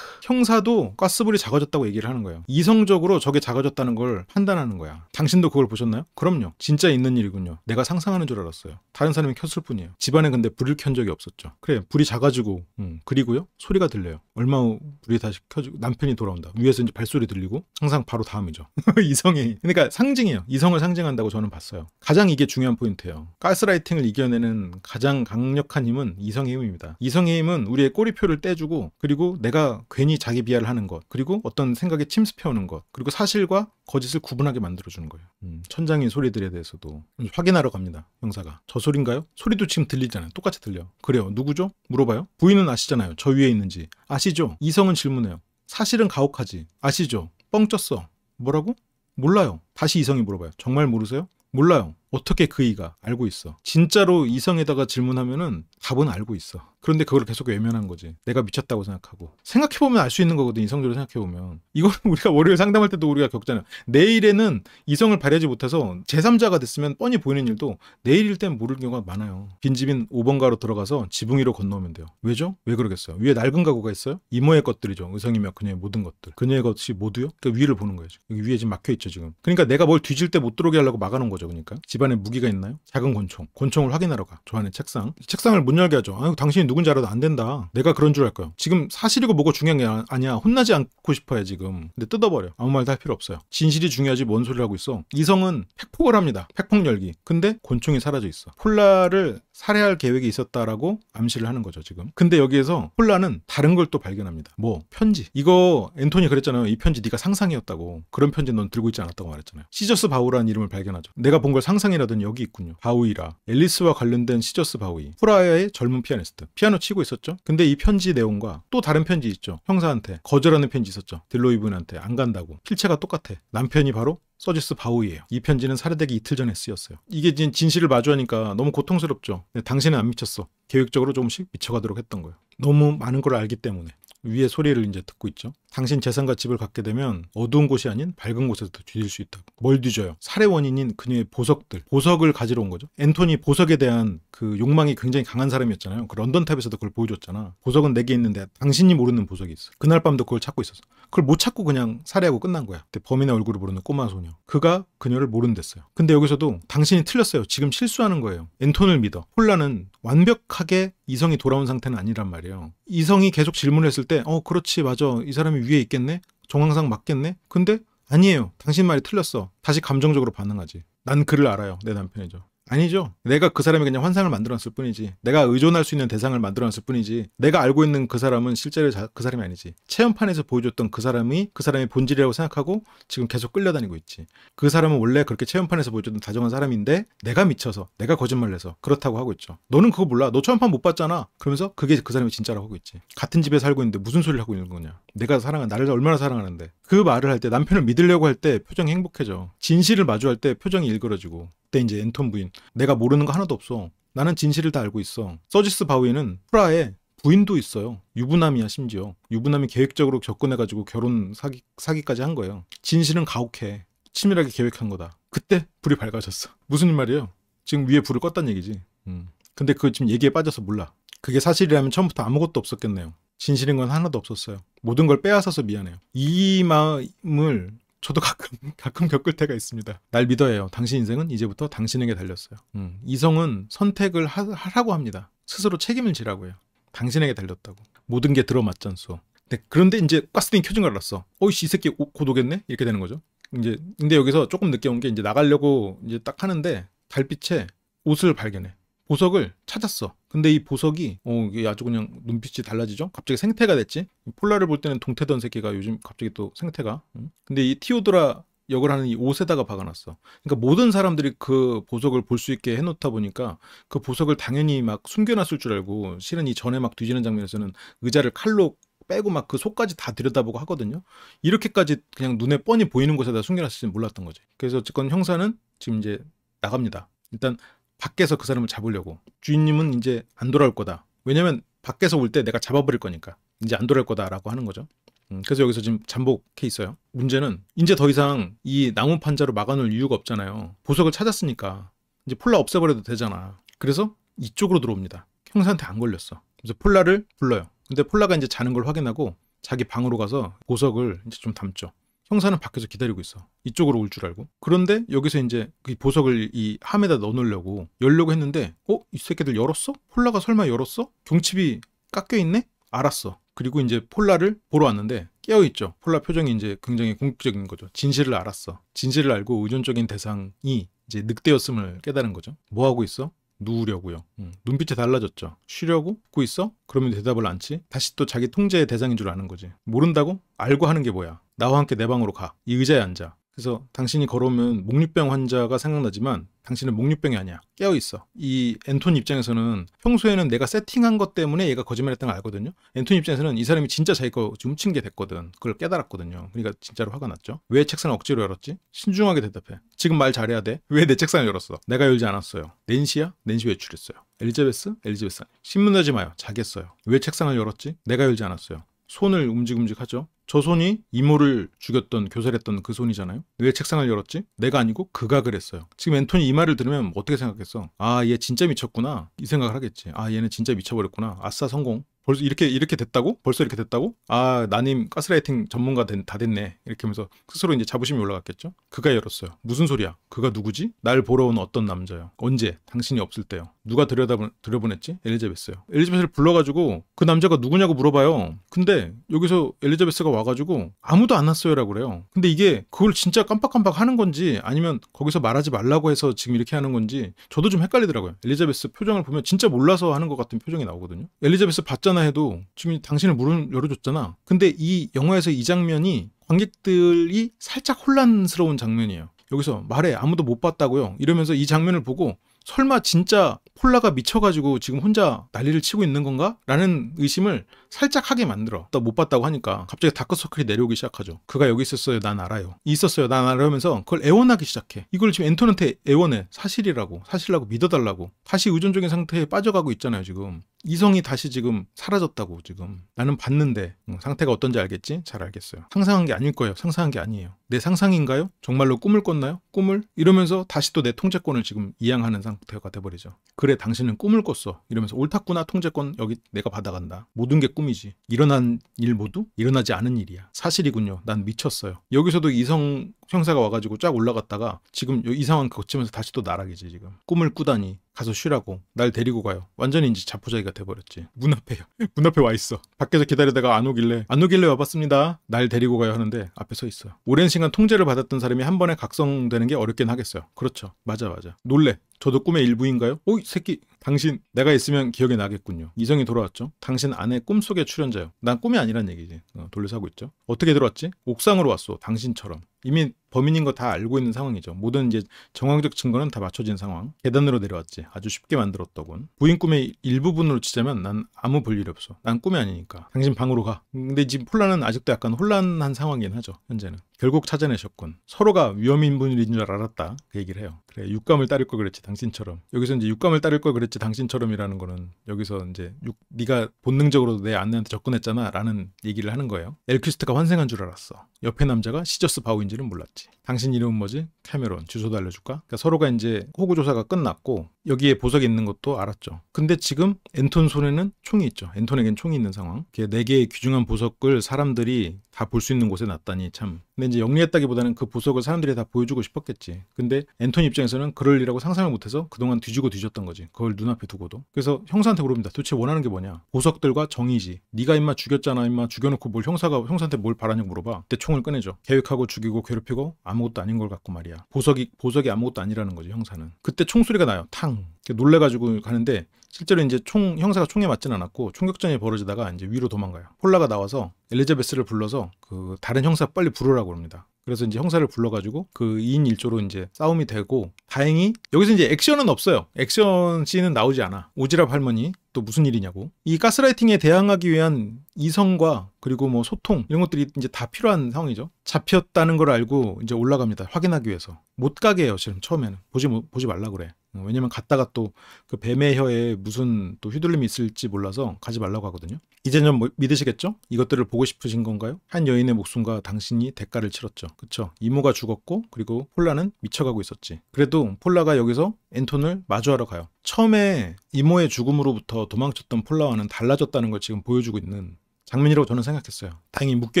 형사도 가스불이 작아졌다고 얘기를 하는 거예요. 이성적으로 저게 작아졌다는 걸 판단하는 거야. 당신도 그걸 보셨나요? 그럼요. 진짜 있는 일이군요. 내가 상상하는 줄 알았어요. 다른 사람이 켰을 뿐이에요. 집안에 근데 불을 켠 적이 없었죠. 그래, 불이 작아지고, 음. 그리고요, 소리가 들려요. 얼마 후 불이 다시 켜지고 남편이 돌아온다. 위에서 이제 발소리 들리고 항상 바로 다음이죠. 이성이. 그러니까 상징이에요. 이성을 상징한다고 저는 봤어요. 가장 이게 중요한 포인트예요. 가스라이팅을 이겨내는 가장 강력한 힘은 이성의 힘입니다. 이성의 힘은 우리의 꼬리표를 떼주 해주고 그리고 내가 괜히 자기 비하를 하는 것 그리고 어떤 생각에 침습해오는 것 그리고 사실과 거짓을 구분하게 만들어주는 거예요. 음, 천장인 소리들에 대해서도 확인하러 갑니다. 형사가 저 소린가요? 소리도 지금 들리잖아요. 똑같이 들려. 요 그래요. 누구죠? 물어봐요. 부인은 아시잖아요. 저 위에 있는지 아시죠? 이성은 질문해요. 사실은 가혹하지. 아시죠? 뻥 쪘어. 뭐라고? 몰라요. 다시 이성이 물어봐요. 정말 모르세요? 몰라요. 어떻게 그이가 알고 있어? 진짜로 이성에다가 질문하면은 답은 알고 있어. 그런데 그걸 계속 외면한 거지. 내가 미쳤다고 생각하고. 생각해보면 알 수 있는 거거든, 이성적으로 생각해보면. 이거는 우리가 월요일 상담할 때도 우리가 겪잖아요. 내일에는 이성을 발휘하지 못해서 제3자가 됐으면 뻔히 보이는 일도 내일일 땐 모를 경우가 많아요. 빈집인 5번가로 들어가서 지붕 위로 건너오면 돼요. 왜죠? 왜 그러겠어요? 위에 낡은 가구가 있어요? 이모의 것들이죠. 의성이며 그녀의 모든 것들. 그녀의 것이 모두요? 그 그러니까 위를 보는 거예요. 여기 위에 지금 막혀있죠, 지금. 그러니까 내가 뭘 뒤질 때 못 들어오게 하려고 막아놓은 거죠, 그러니까. 집안에 무기가 있나요? 작은 권총. 권총을 확인하러 가. 좋아하는 책상. 책상을 문 열게 하죠. 아유, 당신이 누군지 알아도 안 된다. 내가 그런 줄 알 거야. 지금 사실이고 뭐고 중요한 게 아니야. 혼나지 않고 싶어요, 지금. 근데 뜯어버려. 아무 말도 할 필요 없어요. 진실이 중요하지 뭔 소리를 하고 있어. 이성은 팩폭을 합니다. 팩폭 열기. 근데 권총이 사라져 있어. 폴라를 살해할 계획이 있었다라고 암시를 하는 거죠 지금 근데 여기에서 콜라는 다른 걸 또 발견합니다 뭐 편지 이거 앤토니 그랬잖아요 이 편지 네가 상상이었다고 그런 편지 넌 들고 있지 않았다고 말했잖아요 시저스 바우라는 이름을 발견하죠 내가 본 걸 상상이라더니 여기 있군요 바우이라 앨리스와 관련된 시저스 바우이 프라야의 젊은 피아니스트 피아노 치고 있었죠 근데 이 편지 내용과 또 다른 편지 있죠 형사한테 거절하는 편지 있었죠 딜로이브한테 안 간다고 필체가 똑같아 남편이 바로 서지스 바우이에요. 이 편지는 살해되기 이틀 전에 쓰였어요. 이게 진, 진실을 마주하니까 너무 고통스럽죠. 네, 당신은 안 미쳤어. 계획적으로 조금씩 미쳐가도록 했던 거예요. 너무 많은 걸 알기 때문에 위에 소리를 이제 듣고 있죠. 당신 재산과 집을 갖게 되면 어두운 곳이 아닌 밝은 곳에서 더 뒤질 수 있다고. 뭘 뒤져요? 살해 원인인 그녀의 보석들. 보석을 가지러 온 거죠. 앤토니 보석에 대한 그 욕망이 굉장히 강한 사람이었잖아요. 그 런던 탑에서도 그걸 보여줬잖아. 보석은 내게 있는데 당신이 모르는 보석이 있어. 그날 밤도 그걸 찾고 있었어. 그걸 못 찾고 그냥 살해하고 끝난 거야. 그때 범인의 얼굴을 모르는 꼬마 소녀. 그가 그녀를 모른댔어요. 근데 여기서도 당신이 틀렸어요. 지금 실수하는 거예요. 앤톤을 믿어. 혼란은 완벽하게 이성이 돌아온 상태는 아니란 말이에요. 이성이 계속 질문을 했을 때, 어, 그렇지, 맞아. 이 사람이 위에 있겠네? 정황상 맞겠네? 근데 아니에요. 당신 말이 틀렸어. 다시 감정적으로 반응하지. 난 그를 알아요. 내 남편이죠. 아니죠. 내가 그 사람이 그냥 환상을 만들어놨을 뿐이지. 내가 의존할 수 있는 대상을 만들어놨을 뿐이지. 내가 알고 있는 그 사람은 실제로 자, 그 사람이 아니지. 체험판에서 보여줬던 그 사람이 그 사람의 본질이라고 생각하고 지금 계속 끌려다니고 있지. 그 사람은 원래 그렇게 체험판에서 보여줬던 다정한 사람인데 내가 미쳐서 내가 거짓말해서 그렇다고 하고 있죠. 너는 그거 몰라. 너 체험판 못 봤잖아. 그러면서 그게 그 사람이 진짜라고 하고 있지. 같은 집에 살고 있는데 무슨 소리를 하고 있는 거냐. 내가 사랑한 나를 얼마나 사랑하는데. 그 말을 할 때 남편을 믿으려고 할 때 표정이 행복해져. 진실을 마주할 때 표정이 일그러지고 그때 이제 엔톤 부인 내가 모르는 거 하나도 없어. 나는 진실을 다 알고 있어. 서지스 바우에는 프라에 부인도 있어요. 유부남이야 심지어. 유부남이 계획적으로 접근해가지고 결혼 사기, 사기까지 한 거예요. 진실은 가혹해. 치밀하게 계획한 거다. 그때 불이 밝아졌어. 무슨 말이에요? 지금 위에 불을 껐단 얘기지. 음. 근데 그 지금 얘기에 빠져서 몰라. 그게 사실이라면 처음부터 아무것도 없었겠네요. 진실인 건 하나도 없었어요. 모든 걸 빼앗아서 미안해요. 이 마음을 저도 가끔 가끔 겪을 때가 있습니다. 날믿어 해요. 당신 인생은 이제부터 당신에게 달렸어요. 음. 이성은 선택을 하, 라고 합니다. 스스로 책임을 지라고 요 당신에게 달렸다고. 모든 게 들어맞잖소. 네, 그런데 이제 가스등이 켜진 걸 알았어. 어이씨 이 새끼 곧 오겠네? 이렇게 되는 거죠. 이제 근데 여기서 조금 늦게 온 게 이제 나가려고 이제 딱 하는데 달빛에 옷을 발견해. 보석을 찾았어. 근데 이 보석이 어 아주 그냥 눈빛이 달라지죠. 갑자기 생태가 됐지. 폴라를 볼 때는 동태던 새끼가 요즘 갑자기 또 생태가. 근데 이 티오드라 역을 하는 이 옷에다가 박아놨어. 그러니까 모든 사람들이 그 보석을 볼 수 있게 해놓다 보니까 그 보석을 당연히 막 숨겨놨을 줄 알고 실은 이 전에 막 뒤지는 장면에서는 의자를 칼로 빼고 막 그 속까지 다 들여다보고 하거든요. 이렇게까지 그냥 눈에 뻔히 보이는 곳에다 숨겨놨을지 몰랐던 거지. 그래서 어쨌건 형사는 지금 이제 나갑니다. 일단 밖에서 그 사람을 잡으려고 주인님은 이제 안 돌아올 거다. 왜냐면 밖에서 올 때 내가 잡아버릴 거니까 이제 안 돌아올 거다라고 하는 거죠. 음, 그래서 여기서 지금 잠복해 있어요. 문제는 이제 더 이상 이나무 판자로 막아놓을 이유가 없잖아요. 보석을 찾았으니까 이제 폴라 없애버려도 되잖아. 그래서 이쪽으로 들어옵니다. 형사한테 안 걸렸어. 그래서 폴라를 불러요. 근데 폴라가 이제 자는 걸 확인하고 자기 방으로 가서 보석을 이제 좀 담죠. 형사는 밖에서 기다리고 있어. 이쪽으로 올 줄 알고. 그런데 여기서 이제 그 보석을 이 함에다 넣어놓으려고 열려고 했는데 어? 이 새끼들 열었어? 폴라가 설마 열었어? 경칩이 깎여있네? 알았어. 그리고 이제 폴라를 보러 왔는데 깨어있죠. 폴라 표정이 이제 굉장히 궁극적인 거죠. 진실을 알았어. 진실을 알고 의존적인 대상이 이제 늑대였음을 깨달은 거죠. 뭐 하고 있어? 누우려고요. 음. 눈빛이 달라졌죠. 쉬려고? 웃고 있어? 그러면 대답을 안치? 다시 또 자기 통제의 대상인 줄 아는 거지. 모른다고? 알고 하는 게 뭐야? 나와 함께 내 방으로 가. 이 의자에 앉아. 그래서 당신이 걸어오면 목류병 환자가 생각나지만 당신은 목류병이 아니야. 깨어 있어. 이 앤톤 입장에서는 평소에는 내가 세팅한 것 때문에 얘가 거짓말했던는걸 알거든요. 앤톤 입장에서는 이 사람이 진짜 자기 거 훔친 게 됐거든. 그걸 깨달았거든요. 그러니까 진짜로 화가 났죠. 왜 책상을 억지로 열었지? 신중하게 대답해. 지금 말 잘해야 돼. 왜 내 책상을 열었어? 내가 열지 않았어요. 낸시야? 낸시 외출했어요. 엘리자베스? 엘리자베스. 신문 내지 마요. 자겠어요. 왜 책상을 열었지? 내가 열지 않았어요. 손을 움직움직 하죠. 저 손이 이모를 죽였던 교살했던 그 손이잖아요. 왜 책상을 열었지? 내가 아니고 그가 그랬어요. 지금 앤톤이 이 말을 들으면 어떻게 생각했어? 아, 얘 진짜 미쳤구나. 이 생각을 하겠지. 아, 얘는 진짜 미쳐버렸구나. 아싸 성공. 벌써 이렇게 이렇게 됐다고? 벌써 이렇게 됐다고? 아, 나님 가스라이팅 전문가 된, 다 됐네. 이렇게 하면서 스스로 이제 자부심이 올라갔겠죠. 그가 열었어요. 무슨 소리야? 그가 누구지? 날 보러 온 어떤 남자야? 언제? 당신이 없을 때요. 누가 들여다보, 들여보냈지? 엘리자베스요. 엘리자베스를 불러가지고 그 남자가 누구냐고 물어봐요. 근데 여기서 엘리자베스가 와가지고 아무도 안 왔어요라고 그래요. 근데 이게 그걸 진짜 깜빡깜빡 하는 건지 아니면 거기서 말하지 말라고 해서 지금 이렇게 하는 건지 저도 좀 헷갈리더라고요. 엘리자베스 표정을 보면 진짜 몰라서 하는 것 같은 표정이 나오거든요. 엘리자베스 봤잖아 해도 지금 당신을 문을 열어줬잖아. 근데 이 영화에서 이 장면이 관객들이 살짝 혼란스러운 장면이에요. 여기서 말해 아무도 못 봤다고요. 이러면서 이 장면을 보고 설마 진짜 폴라가 미쳐가지고 지금 혼자 난리를 치고 있는 건가? 라는 의심을 살짝 하게 만들어. 못 봤다고 하니까 갑자기 다크서클이 내려오기 시작하죠. 그가 여기 있었어요. 난 알아요. 있었어요. 난 알아면서 그걸 애원하기 시작해. 이걸 지금 엔톤한테 애원해. 사실이라고. 사실이라고 믿어달라고. 다시 의존적인 상태에 빠져가고 있잖아요. 지금. 이성이 다시 지금 사라졌다고 지금 나는 봤는데 어, 상태가 어떤지 알겠지? 잘 알겠어요. 상상한 게 아닐 거예요. 상상한 게 아니에요. 내 상상인가요? 정말로 꿈을 꿨나요? 꿈을? 이러면서 다시 또 내 통제권을 지금 이양하는 상태가 돼버리죠. 그래 당신은 꿈을 꿨어. 이러면서 옳다구나 통제권 여기 내가 받아간다. 모든 게 꿈이지. 일어난 일 모두 일어나지 않은 일이야. 사실이군요. 난 미쳤어요. 여기서도 이성 형사가 와가지고 쫙 올라갔다가 지금 이 상황 거치면서 다시 또 나락이지 지금 꿈을 꾸다니 가서 쉬라고 날 데리고 가요 완전히 이제 자포자기가 돼버렸지 문 앞에 문 앞에 와 있어 밖에서 기다리다가 안 오길래 안 오길래 와봤습니다 날 데리고 가요 하는데 앞에 서있어 오랜 시간 통제를 받았던 사람이 한 번에 각성되는 게 어렵긴 하겠어요 그렇죠 맞아 맞아 놀래 저도 꿈의 일부인가요? 오이 새끼 당신 내가 있으면 기억이 나겠군요. 이성이 돌아왔죠. 당신 아내 꿈속의 출연자요. 난 꿈이 아니란 얘기지. 어, 돌려서 하고 있죠. 어떻게 들어왔지? 옥상으로 왔어. 당신처럼. 이미 범인인 거 다 알고 있는 상황이죠. 모든 이제 정황적 증거는 다 맞춰진 상황. 계단으로 내려왔지. 아주 쉽게 만들었더군. 부인 꿈의 일부분으로 치자면 난 아무 볼일 없어. 난 꿈이 아니니까. 당신 방으로 가. 근데 지금 혼란은 아직도 약간 혼란한 상황이긴 하죠. 현재는. 결국 찾아내셨군. 서로가 위험인 분인 줄 알았다. 그 얘기를 해요. 그래, 육감을 따를 걸 그랬지, 당신처럼. 여기서 이제 육감을 따를 걸 그랬지, 당신처럼이라는 거는 여기서 이제 육, 네가 본능적으로 내 안내한테 접근했잖아. 라는 얘기를 하는 거예요. 엘퀴스트가 환생한 줄 알았어. 옆에 남자가 시저스 바우인지는 몰랐지. 있지. 당신 이름은 뭐지? 카메론 주소도 알려줄까? 그러니까 서로가 이제 호구 조사가 끝났고 여기에 보석이 있는 것도 알았죠. 근데 지금 앤톤 손에는 총이 있죠. 앤톤에겐 총이 있는 상황. 이게네 개의 귀중한 보석을 사람들이 다볼수 있는 곳에 놨다니 참. 근데 이제 영리했다기보다는 그 보석을 사람들이 다 보여주고 싶었겠지. 근데 앤톤 입장에서는 그럴 일이라고 상상을 못해서 그동안 뒤지고 뒤졌던 거지. 그걸 눈앞에 두고도. 그래서 형사한테 물어봅니다. 도대체 원하는 게 뭐냐? 보석들과 정의지. 네가 임마 죽였잖아. 임마 죽여놓고 뭘 형사가 형사한테 뭘 바라냐고 물어봐. 그때 총을 꺼내줘. 계획하고 죽이고 괴롭히고 아무것도 아닌 걸 갖고 말이야. 보석이 보석이 아무것도 아니라는 거지 형사는. 그때 총소리가 나요. 탕. 놀래가지고 가는데 실제로 이제 총 형사가 총에 맞지는 않았고 총격전이 벌어지다가 이제 위로 도망가요. 폴라가 나와서 엘리자베스를 불러서 그 다른 형사 빨리 부르라고 합니다. 그래서 이제 형사를 불러가지고 그 2인 1조로 이제 싸움이 되고 다행히 여기서 이제 액션은 없어요. 액션 씬은 나오지 않아. 오지랖 할머니 또 무슨 일이냐고. 이 가스라이팅에 대항하기 위한 이성과 그리고 뭐 소통 이런 것들이 이제 다 필요한 상황이죠. 잡혔다는 걸 알고 이제 올라갑니다. 확인하기 위해서 못 가게 해요. 지금 처음에는 보지 뭐, 보지 말라 그래. 어, 왜냐면 갔다가 또 그 뱀의 혀에 무슨 또 휘둘림이 있을지 몰라서 가지 말라고 하거든요. 이제는 뭐 믿으시겠죠? 이것들을 보고 싶으신 건가요? 한 여인의 목숨과 당신이 대가를 치렀죠. 그쵸? 이모가 죽었고 그리고 폴라는 미쳐가고 있었지. 그래도 폴라가 여기서 엔톤을 마주하러 가요. 처음에 이모의 죽음으로부터 도망쳤던 폴라와는 달라졌다는 걸 지금 보여주고 있는 장면이라고 저는 생각했어요. 다행히 묶여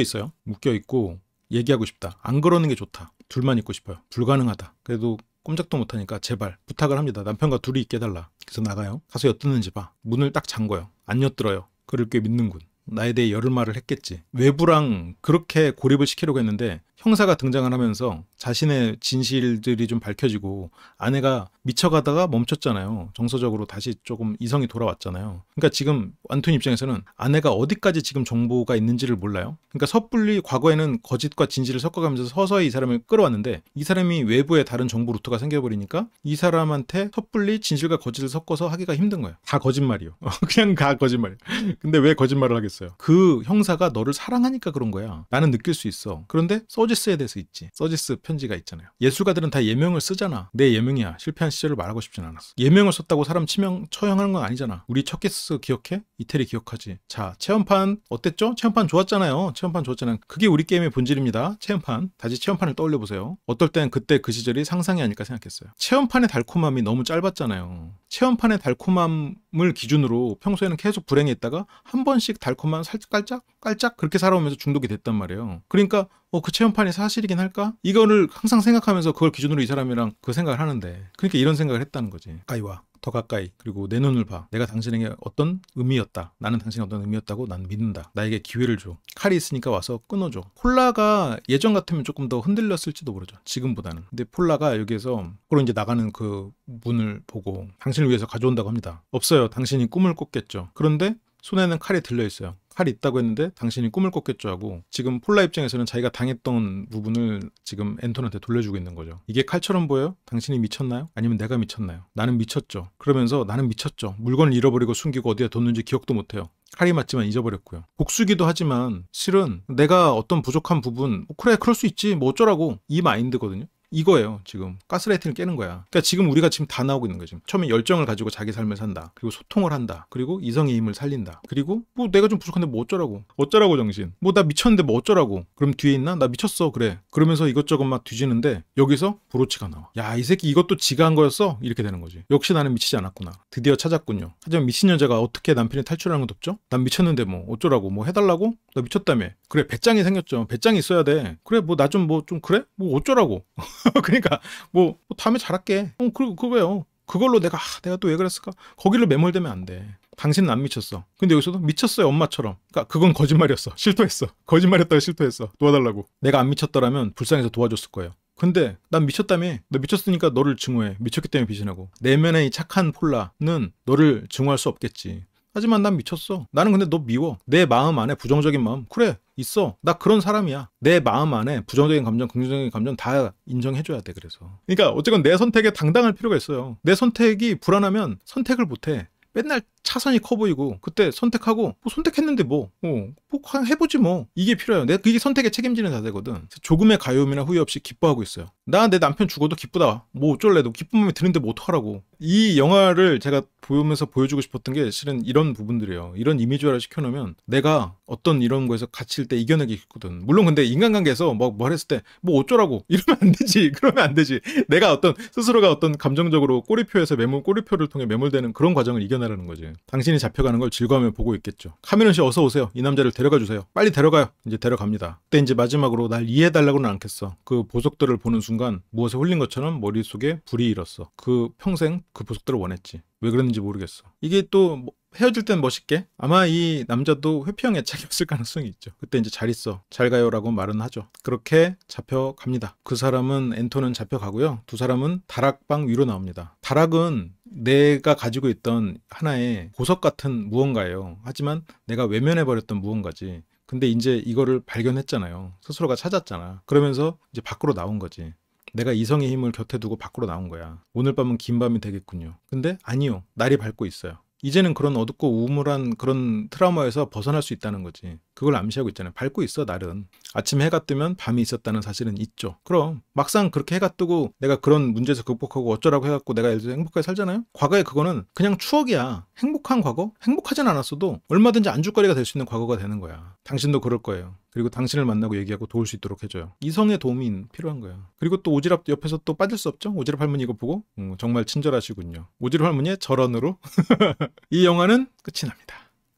있어요. 묶여 있고 얘기하고 싶다. 안 그러는 게 좋다. 둘만 있고 싶어요. 불가능하다. 그래도 꼼짝도 못하니까 제발 부탁을 합니다. 남편과 둘이 있게 해달라. 그래서 나가요. 가서 엿듣는지 봐. 문을 딱 잠궈요. 안 엿들어요. 그를 꽤 믿는군. 나에 대해 열을 말을 했겠지. 외부랑 그렇게 고립을 시키려고 했는데 형사가 등장을 하면서 자신의 진실들이 좀 밝혀지고 아내가 미쳐가다가 멈췄잖아요. 정서적으로 다시 조금 이성이 돌아왔잖아요. 그러니까 지금 안톤 입장에서는 아내가 어디까지 지금 정보가 있는지를 몰라요. 그러니까 섣불리 과거에는 거짓과 진실을 섞어가면서 서서히 이 사람을 끌어왔는데 이 사람이 외부에 다른 정보 루트가 생겨버리니까 이 사람한테 섣불리 진실과 거짓을 섞어서 하기가 힘든 거예요. 다 거짓말이요. 그냥 다 거짓말. 근데 왜 거짓말을 하겠어요? 그 형사가 너를 사랑하니까 그런 거야. 나는 느낄 수 있어. 그런데 서지스에 대해서 있지. 서지스 편지가 있잖아요. 예술가들은 다 예명을 쓰잖아. 내 예명이야. 실패한 시절을 말하고 싶진 않았어. 예명을 썼다고 사람 치명 처형하는 건 아니잖아. 우리 첫 키스 기억해? 이태리 기억하지? 자, 체험판 어땠죠? 체험판 좋았잖아요. 체험판 좋았잖아요. 그게 우리 게임의 본질입니다. 체험판. 다시 체험판을 떠올려 보세요. 어떨 땐 그때 그 시절이 상상이 아닐까 생각했어요. 체험판의 달콤함이 너무 짧았잖아요. 체험판의 달콤함 을 기준으로 평소에는 계속 불행했다가 한 번씩 달콤한 살짝 깔짝 깔짝 그렇게 살아오면서 중독이 됐단 말이에요. 그러니까 어, 그 체험판이 사실이긴 할까? 이거를 항상 생각하면서 그걸 기준으로 이 사람이랑 그 생각을 하는데 그러니까 이런 생각을 했다는 거지. 아이와 더 가까이 그리고 내 눈을 봐 내가 당신에게 어떤 의미였다 나는 당신이 어떤 의미였다고 난 믿는다 나에게 기회를 줘 칼이 있으니까 와서 끊어줘 폴라가 예전 같으면 조금 더 흔들렸을지도 모르죠 지금보다는 근데 폴라가 여기에서 그로 이제 나가는 그 문을 보고 당신을 위해서 가져온다고 합니다 없어요 당신이 꿈을 꿨겠죠 그런데 손에는 칼이 들려 있어요 칼이 있다고 했는데 당신이 꿈을 꿨겠죠 하고 지금 폴라 입장에서는 자기가 당했던 부분을 지금 앤톤한테 돌려주고 있는 거죠. 이게 칼처럼 보여요? 당신이 미쳤나요? 아니면 내가 미쳤나요? 나는 미쳤죠. 그러면서 나는 미쳤죠. 물건을 잃어버리고 숨기고 어디에 뒀는지 기억도 못해요. 칼이 맞지만 잊어버렸고요. 복수기도 하지만 실은 내가 어떤 부족한 부분 뭐 그래 그럴 수 있지 뭐 어쩌라고 이 마인드거든요. 이거예요 지금 가스라이팅을 깨는 거야 그러니까 지금 우리가 지금 다 나오고 있는 거지 처음에 열정을 가지고 자기 삶을 산다 그리고 소통을 한다 그리고 이성의 힘을 살린다 그리고 뭐 내가 좀 부족한데 뭐 어쩌라고 어쩌라고 정신 뭐 나 미쳤는데 뭐 어쩌라고 그럼 뒤에 있나 나 미쳤어 그래 그러면서 이것저것 막 뒤지는데 여기서 브로치가 나와 야 이 새끼 이것도 지가 한 거였어 이렇게 되는 거지 역시 나는 미치지 않았구나 드디어 찾았군요 하지만 미친 여자가 어떻게 남편이 탈출하는 건 없죠 난 미쳤는데 뭐 어쩌라고 뭐 해달라고 나 미쳤다며 그래 배짱이 생겼죠. 배짱이 있어야 돼. 그래 뭐 나 좀 뭐좀 뭐좀 그래 뭐 어쩌라고. 그러니까 뭐, 뭐, 다음에 잘할게. 어 그, 리고 그 그거예요. 그걸로 내가 아, 내가 또 왜 그랬을까? 거기로 매몰되면 안 돼. 당신은 안 미쳤어. 근데 여기서도 미쳤어요 엄마처럼. 그니까 그건 거짓말이었어. 실토했어. 거짓말했다가 실토했어. 도와달라고. 내가 안 미쳤더라면 불쌍해서 도와줬을 거예요. 근데 난 미쳤다며. 너 미쳤으니까 너를 증오해. 미쳤기 때문에 비신하고. 내면의 이 착한 폴라는 너를 증오할 수 없겠지. 하지만 난 미쳤어. 나는 근데 너 미워. 내 마음 안에 부정적인 마음. 그래, 있어. 나 그런 사람이야. 내 마음 안에 부정적인 감정, 긍정적인 감정 다 인정해줘야 돼, 그래서. 그러니까 어쨌건 내 선택에 당당할 필요가 있어요. 내 선택이 불안하면 선택을 못해. 맨날 차선이 커 보이고 그때 선택하고 뭐 선택했는데 뭐, 어, 뭐 해보지 뭐 이게 필요해요. 내 그게 선택에 책임지는 자세거든. 조금의 가요움이나 후회 없이 기뻐하고 있어요. 나 내 남편 죽어도 기쁘다. 뭐 어쩔래? 도기쁜마음이 드는데 뭐 어떡하라고. 이 영화를 제가 보면서 보여주고 싶었던 게 실은 이런 부분들이에요. 이런 이미지화를 시켜놓으면 내가 어떤 이런 거에서 갇힐 때 이겨내기 쉽거든. 물론 근데 인간관계에서 뭐뭘 했을 때 뭐 어쩌라고 이러면 안 되지. 그러면 안 되지. 내가 어떤 스스로가 어떤 감정적으로 꼬리표에서 매몰 꼬리표를 통해 매몰되는 그런 과정을 이겨내라는 거지. 당신이 잡혀가는 걸즐거하며 보고 있겠죠. 카메론 씨 어서 오세요. 이 남자를 데려가 주세요. 빨리 데려가요. 이제 데려갑니다. 그때 이제 마지막으로 날 이해해달라고는 않겠어. 그 보석들을 보는 순간 무엇에 홀린 것처럼 머릿속에 불이 일었어. 그 평생 그 보석들을 원했지. 왜 그랬는지 모르겠어. 이게 또뭐 헤어질 땐 멋있게 아마 이 남자도 회피형 애착이었을 가능성이 있죠. 그때 이제 잘 있어, 잘 가요라고 말은 하죠. 그렇게 잡혀갑니다. 그 사람은 엔터는 잡혀가고요. 두 사람은 다락방 위로 나옵니다. 다락은 내가 가지고 있던 하나의 보석 같은 무언가예요. 하지만 내가 외면해버렸던 무언가지. 근데 이제 이거를 발견했잖아요. 스스로가 찾았잖아. 그러면서 이제 밖으로 나온 거지. 내가 이성의 힘을 곁에 두고 밖으로 나온 거야. 오늘 밤은 긴 밤이 되겠군요. 근데 아니요. 날이 밝고 있어요. 이제는 그런 어둡고 우물한 그런 트라우마에서 벗어날 수 있다는 거지. 그걸 암시하고 있잖아요. 밝고 있어, 날은. 아침 해가 뜨면 밤이 있었다는 사실은 있죠. 그럼 막상 그렇게 해가 뜨고 내가 그런 문제에서 극복하고 어쩌라고 해갖고 내가 예를 들어 행복하게 살잖아요. 과거에 그거는 그냥 추억이야. 행복한 과거? 행복하진 않았어도 얼마든지 안주거리가 될 수 있는 과거가 되는 거야. 당신도 그럴 거예요. 그리고 당신을 만나고 얘기하고 도울 수 있도록 해줘요. 이성의 도움이 필요한 거야. 그리고 또 오지랖 옆에서 또 빠질 수 없죠. 오지랖 할머니 이거 보고 음, 정말 친절하시군요. 오지랖 할머니의 절언으로 이 영화는 끝이 납니다.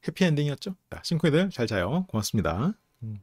해피엔딩이었죠? 자, 싱크이들 잘 자요. 고맙습니다. 음.